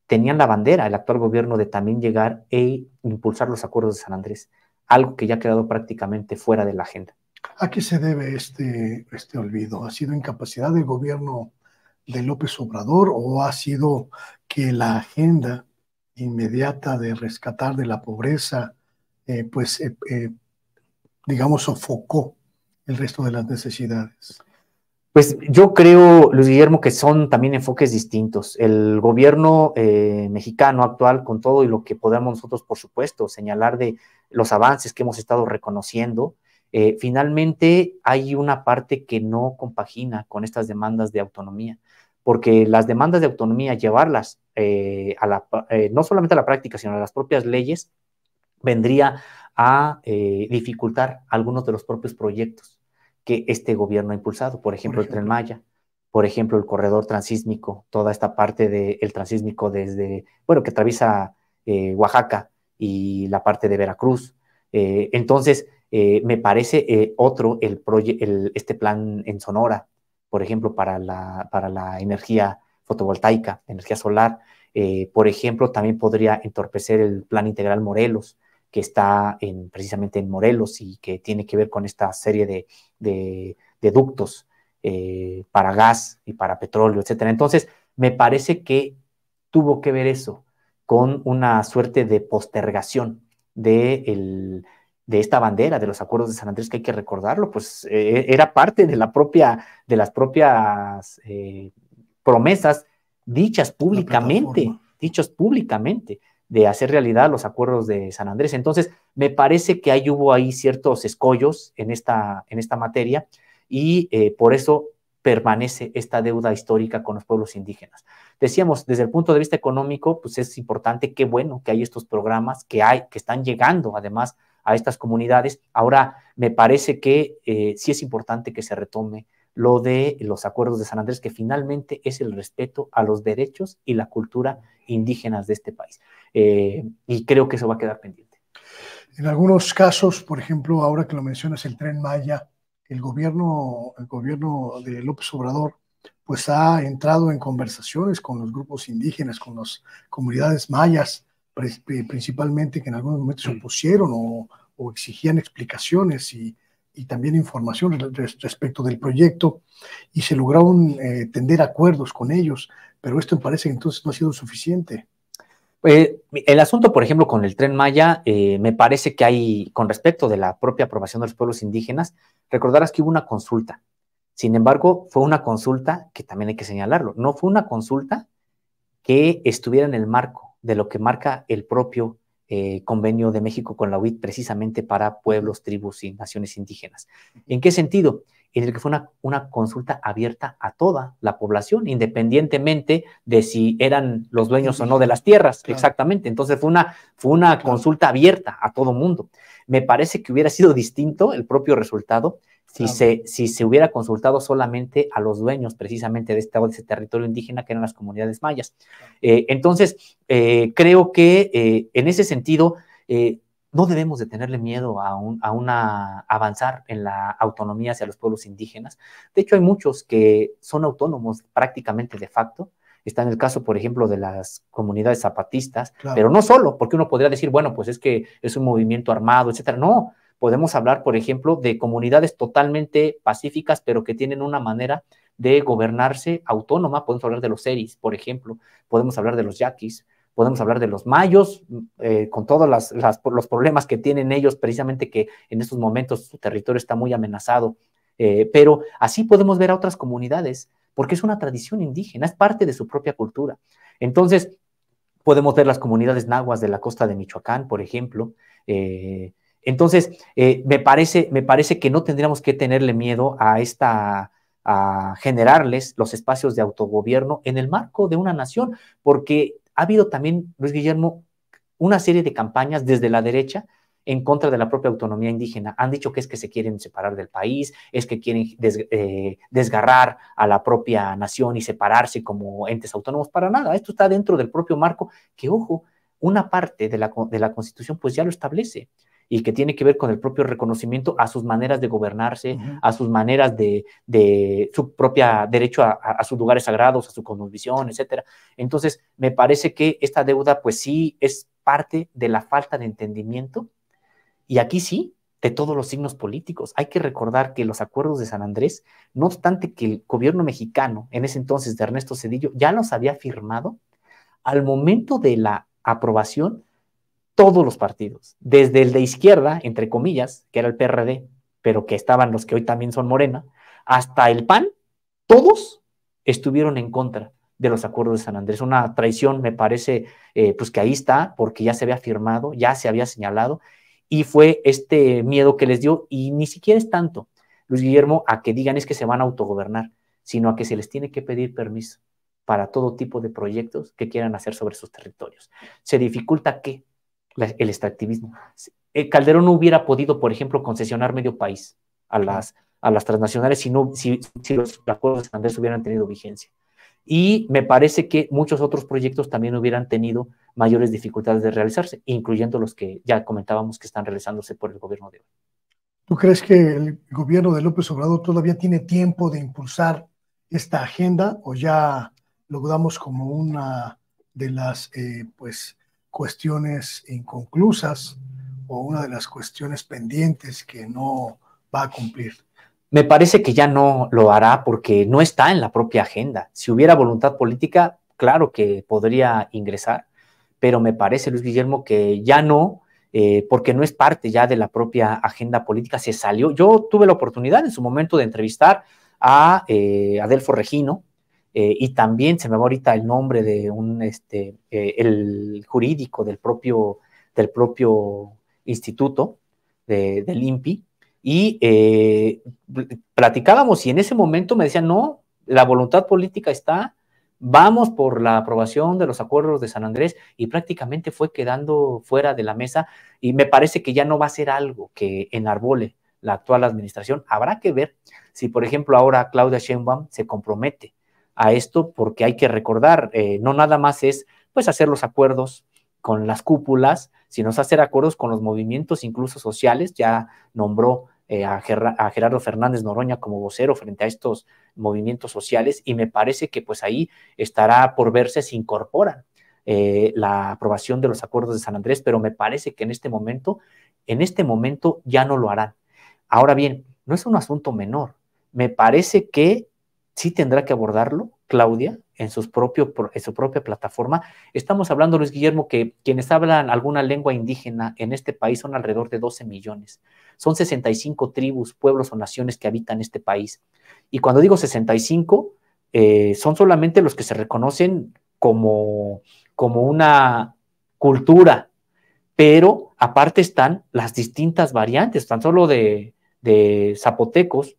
tenían la bandera, el actual gobierno, de también llegar e impulsar los acuerdos de San Andrés, algo que ya ha quedado prácticamente fuera de la agenda. ¿A qué se debe este, este olvido? ¿Ha sido incapacidad del gobierno de López Obrador o ha sido que la agenda inmediata de rescatar de la pobreza, eh, pues, eh, eh, digamos, sofocó el resto de las necesidades? Pues yo creo, Luis Guillermo, que son también enfoques distintos. El gobierno eh, mexicano actual, con todo y lo que podamos nosotros, por supuesto, señalar de los avances que hemos estado reconociendo, eh, finalmente hay una parte que no compagina con estas demandas de autonomía, porque las demandas de autonomía, llevarlas eh, a la, no solamente a la práctica, sino a las propias leyes, vendría a dificultar algunos de los propios proyectos que este gobierno ha impulsado, por ejemplo, el Tren Maya, por ejemplo, el corredor transísmico, toda esta parte del transísmico desde, bueno, que atraviesa eh, Oaxaca y la parte de Veracruz. Eh, entonces, eh, me parece otro el, el este plan en Sonora, por ejemplo, para la energía fotovoltaica, energía solar. por ejemplo, también podría entorpecer el plan integral Morelos, que está precisamente en Morelos y que tiene que ver con esta serie de, ductos eh, para gas y para petróleo, etcétera. Entonces, me parece que tuvo que ver eso con una suerte de postergación de, esta bandera, de los acuerdos de San Andrés, que hay que recordarlo, pues eh, era parte de, las propias eh, promesas dichas públicamente, dichas públicamente de hacer realidad los acuerdos de San Andrés. Entonces, me parece que ahí hubo ahí ciertos escollos en esta, en esta materia y eh, por eso permanece esta deuda histórica con los pueblos indígenas. Decíamos, desde el punto de vista económico, pues es importante, qué bueno que hay estos programas que hay, que están llegando además a estas comunidades. Ahora, me parece que eh, sí es importante que se retome lo de los acuerdos de San Andrés, que finalmente es el respeto a los derechos y la cultura indígenas de este país. Eh, y creo que eso va a quedar pendiente. En algunos casos, por ejemplo, ahora que lo mencionas, el tren Maya, el gobierno, el gobierno de López Obrador pues ha entrado en conversaciones con los grupos indígenas, con las comunidades mayas, eh, principalmente que en algunos momentos se opusieron o, o exigían explicaciones y, y también información respecto del proyecto y se lograron eh, tender acuerdos con ellos, pero esto me parece que entonces no ha sido suficiente. Eh, el asunto, por ejemplo, con el tren Maya, eh, me parece que hay, con respecto de la propia aprobación de los pueblos indígenas, recordarás que hubo una consulta. Sin embargo, fue una consulta que también hay que señalarlo, no fue una consulta que estuviera en el marco de lo que marca el propio eh, convenio de México con la UIT precisamente para pueblos, tribus y naciones indígenas. ¿En qué sentido? En el que fue una, consulta abierta a toda la población, independientemente de si eran los dueños o no de las tierras. Exactamente. Entonces fue una, fue una consulta abierta a todo mundo. Me parece que hubiera sido distinto el propio resultado si, se, hubiera consultado solamente a los dueños precisamente de, este, ese territorio indígena que eran las comunidades mayas. Eh, entonces, eh, creo que eh, en ese sentido, no debemos de tenerle miedo a, una, avanzar en la autonomía hacia los pueblos indígenas. De hecho, hay muchos que son autónomos prácticamente de facto, Está en el caso, por ejemplo, de las comunidades zapatistas, pero no solo, porque uno podría decir, bueno, pues es que es un movimiento armado, etcétera. No, podemos hablar, por ejemplo, de comunidades totalmente pacíficas, pero que tienen una manera de gobernarse autónoma. Podemos hablar de los seris, por ejemplo, podemos hablar de los yaquis, podemos hablar de los mayos, eh, con todos los problemas que tienen ellos, precisamente que en estos momentos su territorio está muy amenazado. Eh, pero así podemos ver a otras comunidades, porque es una tradición indígena, es parte de su propia cultura. Entonces, podemos ver las comunidades nahuas de la costa de Michoacán, por ejemplo, eh, entonces, eh, me, parece, me parece que no tendríamos que tenerle miedo a esta a generarles los espacios de autogobierno en el marco de una nación, porque ha habido también, Luis Guillermo, una serie de campañas desde la derecha en contra de la propia autonomía indígena. Han dicho que es que se quieren separar del país, es que quieren eh, desgarrar a la propia nación y separarse como entes autónomos. Para nada, esto está dentro del propio marco que, ojo, una parte de la, de la Constitución pues ya lo establece y que tiene que ver con el propio reconocimiento a sus maneras de gobernarse, a sus maneras de, su propia derecho a, sus lugares sagrados, a su cosmovisión, etcétera. Entonces, me parece que esta deuda, pues sí, es parte de la falta de entendimiento, y aquí sí, de todos los signos políticos. Hay que recordar que los acuerdos de San Andrés, no obstante que el gobierno mexicano, en ese entonces de Ernesto Cedillo, ya los había firmado, al momento de la aprobación, todos los partidos, desde el de izquierda, entre comillas, que era el PRD, pero que estaban los que hoy también son Morena, hasta el PAN, todos estuvieron en contra de los acuerdos de San Andrés. Una traición, me parece, eh, pues que ahí está, porque ya se había firmado, ya se había señalado, y fue este miedo que les dio, y ni siquiera es tanto, Luis Guillermo, a que digan es que se van a autogobernar, sino a que se les tiene que pedir permiso para todo tipo de proyectos que quieran hacer sobre sus territorios. Se dificulta que el extractivismo. Eh, Calderón no hubiera podido, por ejemplo, concesionar medio país a las, a las transnacionales si, no, si, los acuerdos de hubieran tenido vigencia. Y me parece que muchos otros proyectos también hubieran tenido mayores dificultades de realizarse, incluyendo los que ya comentábamos que están realizándose por el gobierno de hoy. ¿Tú crees que el gobierno de López Obrador todavía tiene tiempo de impulsar esta agenda o ya lo damos como una de las eh, pues, cuestiones inconclusas o una de las cuestiones pendientes que no va a cumplir? Me parece que ya no lo hará porque no está en la propia agenda. Si hubiera voluntad política, claro que podría ingresar, pero me parece, Luis Guillermo, que ya no, eh, porque no es parte ya de la propia agenda política, se salió. Yo tuve la oportunidad en su momento de entrevistar a eh, Adelfo Regino, eh, y también se me va ahorita el nombre de un, este, eh, el jurídico del propio, del propio instituto del INPI, y eh, platicábamos y en ese momento me decían, no, la voluntad política está, vamos por la aprobación de los acuerdos de San Andrés y prácticamente fue quedando fuera de la mesa y me parece que ya no va a ser algo que enarbole la actual administración. Habrá que ver si, por ejemplo, ahora Claudia Sheinbaum se compromete a esto porque hay que recordar, eh, no nada más es pues hacer los acuerdos con las cúpulas, sino hacer acuerdos con los movimientos incluso sociales, ya nombró eh, a, Gerardo Fernández Noroña como vocero frente a estos movimientos sociales y me parece que pues ahí estará por verse si incorporan eh, la aprobación de los acuerdos de San Andrés, pero me parece que en este momento, en este momento ya no lo harán. Ahora bien, no es un asunto menor. Me parece que sí tendrá que abordarlo Claudia en, su propia plataforma. Estamos hablando, Luis Guillermo, que quienes hablan alguna lengua indígena en este país son alrededor de 12 millones. Son 65 tribus, pueblos o naciones que habitan este país. Y cuando digo 65, eh, son solamente los que se reconocen como, como una cultura, pero aparte están las distintas variantes, tan solo de, de zapotecos,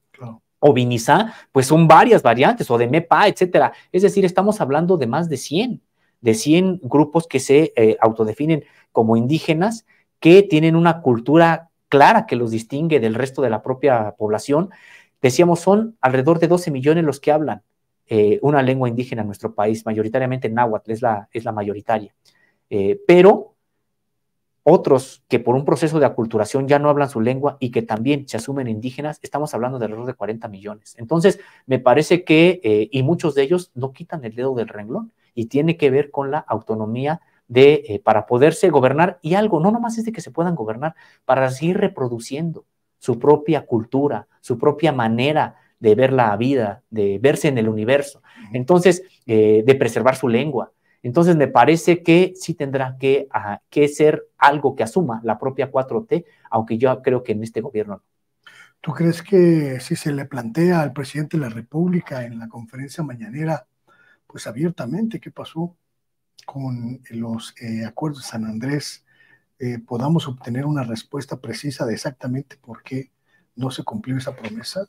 o vinizá, pues son varias variantes, o de MEPA, etcétera. Es decir, estamos hablando de más de 100, de 100 grupos que se eh, autodefinen como indígenas, que tienen una cultura clara que los distingue del resto de la propia población. Decíamos, son alrededor de 12 millones los que hablan eh, una lengua indígena en nuestro país, mayoritariamente náhuatl es la, es la mayoritaria. Eh, pero otros que por un proceso de aculturación ya no hablan su lengua y que también se asumen indígenas, estamos hablando de alrededor de 40 millones. Entonces, me parece que, eh, y muchos de ellos no quitan el dedo del renglón y tiene que ver con la autonomía de, eh, para poderse gobernar y algo, no nomás es de que se puedan gobernar, para seguir reproduciendo su propia cultura, su propia manera de ver la vida, de verse en el universo. Entonces, eh, de preservar su lengua, entonces, me parece que sí tendrá que, ah, ser algo que asuma la propia 4T, aunque yo creo que en este gobierno no. ¿Tú crees que si se le plantea al presidente de la República en la conferencia mañanera, pues abiertamente, qué pasó con los eh, acuerdos de San Andrés, eh, podamos obtener una respuesta precisa de exactamente por qué no se cumplió esa promesa?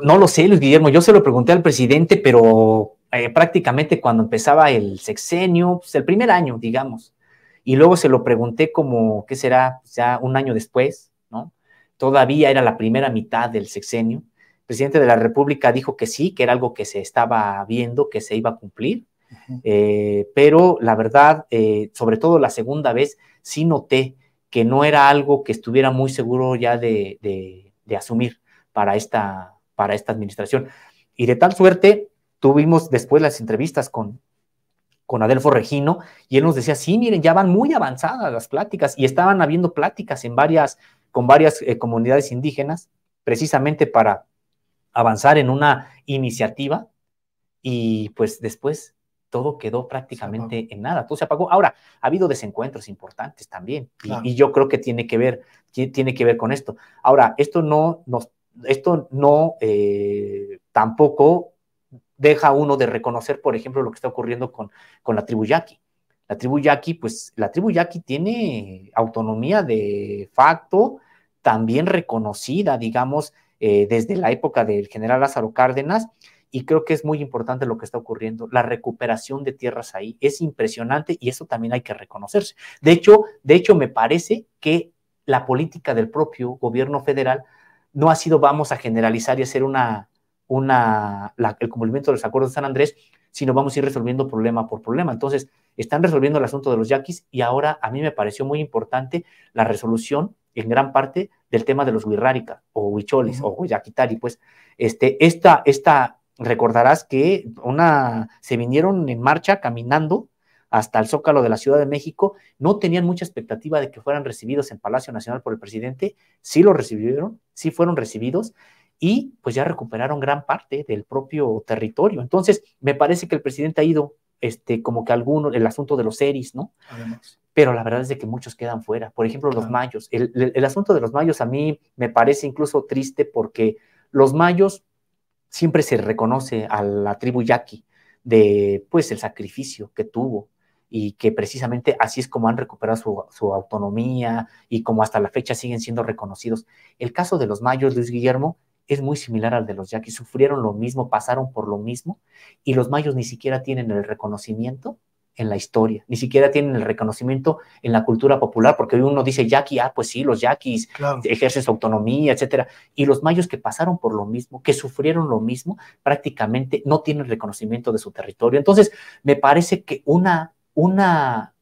No lo sé, Luis Guillermo. Yo se lo pregunté al presidente, pero eh, prácticamente cuando empezaba el sexenio, pues, el primer año, digamos. Y luego se lo pregunté como, ¿qué será? Pues, ya un año después, ¿no? Todavía era la primera mitad del sexenio. El presidente de la República dijo que sí, que era algo que se estaba viendo, que se iba a cumplir. Eh, pero la verdad, eh, sobre todo la segunda vez, sí noté que no era algo que estuviera muy seguro ya de asumir para esta para esta administración. Y de tal suerte, tuvimos después las entrevistas con, con Adelfo Regino y él nos decía, sí, miren, ya van muy avanzadas las pláticas y estaban habiendo pláticas en varias, con varias eh, comunidades indígenas, precisamente para avanzar en una iniciativa y pues después todo quedó prácticamente en nada, todo se apagó. Ahora, ha habido desencuentros importantes también y, y yo creo que tiene que, ver, tiene que ver con esto. Ahora, esto no nos esto no eh, tampoco deja uno de reconocer, por ejemplo, lo que está ocurriendo con, la tribu yaqui. La tribu yaqui, pues la tribu yaqui tiene autonomía de facto, también reconocida, digamos, eh, desde la época del general Lázaro Cárdenas, y creo que es muy importante lo que está ocurriendo, la recuperación de tierras ahí es impresionante y eso también hay que reconocerse. De hecho, de hecho me parece que la política del propio gobierno federal no ha sido vamos a generalizar y hacer una, una, el cumplimiento de los acuerdos de San Andrés, sino vamos a ir resolviendo problema por problema. Entonces, están resolviendo el asunto de los yaquis y ahora a mí me pareció muy importante la resolución en gran parte del tema de los huirrárica o huicholis o Yaquitari, pues este, esta, esta, recordarás que una, se vinieron en marcha caminando hasta el Zócalo de la Ciudad de México, no tenían mucha expectativa de que fueran recibidos en Palacio Nacional por el presidente, sí lo recibieron, sí fueron recibidos y pues ya recuperaron gran parte del propio territorio. Entonces, me parece que el presidente ha ido este, como que alguno, el asunto de los seris, ¿no? Pero la verdad es de que muchos quedan fuera. Por ejemplo, los mayos. El, el, asunto de los mayos a mí me parece incluso triste porque los mayos siempre se reconoce a la tribu yaqui de, pues, el sacrificio que tuvo, y que precisamente así es como han recuperado su, autonomía y como hasta la fecha siguen siendo reconocidos. El caso de los mayos, Luis Guillermo, es muy similar al de los yaquis. Sufrieron lo mismo, pasaron por lo mismo y los mayos ni siquiera tienen el reconocimiento en la historia, ni siquiera tienen el reconocimiento en la cultura popular, porque uno dice yaqui, ah, pues sí, los yaquis ejercen su autonomía, etcétera. Y los mayos que pasaron por lo mismo, que sufrieron lo mismo, prácticamente no tienen reconocimiento de su territorio. Entonces, me parece que una una,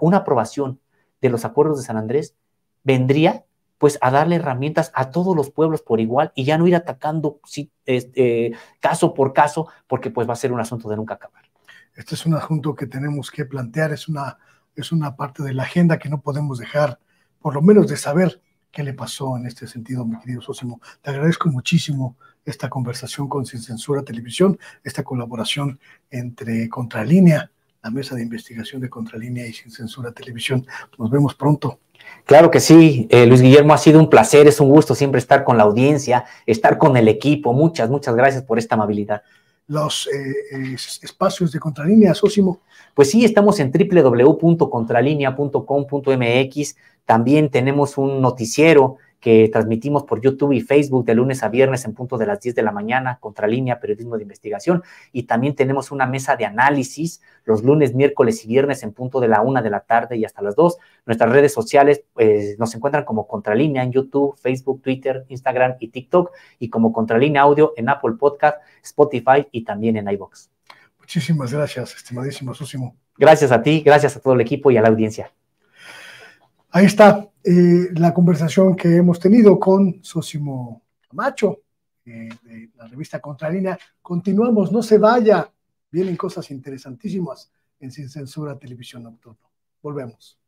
una aprobación de los acuerdos de San Andrés vendría pues a darle herramientas a todos los pueblos por igual y ya no ir atacando si, este, caso por caso, porque pues va a ser un asunto de nunca acabar. Este es un asunto que tenemos que plantear, es una, es una parte de la agenda que no podemos dejar, por lo menos de saber qué le pasó en este sentido, mi querido Sosimo. Te agradezco muchísimo esta conversación con Sin Censura Televisión, esta colaboración entre Contralínea la mesa de investigación de Contralínea y Sin Censura Televisión. Nos vemos pronto. Claro que sí, eh, Luis Guillermo, ha sido un placer, es un gusto siempre estar con la audiencia, estar con el equipo. Muchas, muchas gracias por esta amabilidad. Los eh, eh, espacios de Contralínea, Sosimo. Pues sí, estamos en www.contralinea.com.mx. También tenemos un noticiero que transmitimos por YouTube y Facebook de lunes a viernes en punto de las 10 de la mañana, Contralínea, Periodismo de Investigación. Y también tenemos una mesa de análisis los lunes, miércoles y viernes en punto de la 1 de la tarde y hasta las 2. Nuestras redes sociales pues, nos encuentran como Contralínea en YouTube, Facebook, Twitter, Instagram y TikTok y como Contralínea Audio en Apple Podcast, Spotify y también en iBox. Muchísimas gracias, estimadísimo Súsimo. Gracias a ti, gracias a todo el equipo y a la audiencia. Ahí está eh, la conversación que hemos tenido con Sosimo Camacho eh, de la revista Contralina. Continuamos, no se vaya. Vienen cosas interesantísimas en Sin Censura Televisión Nocturno. Volvemos.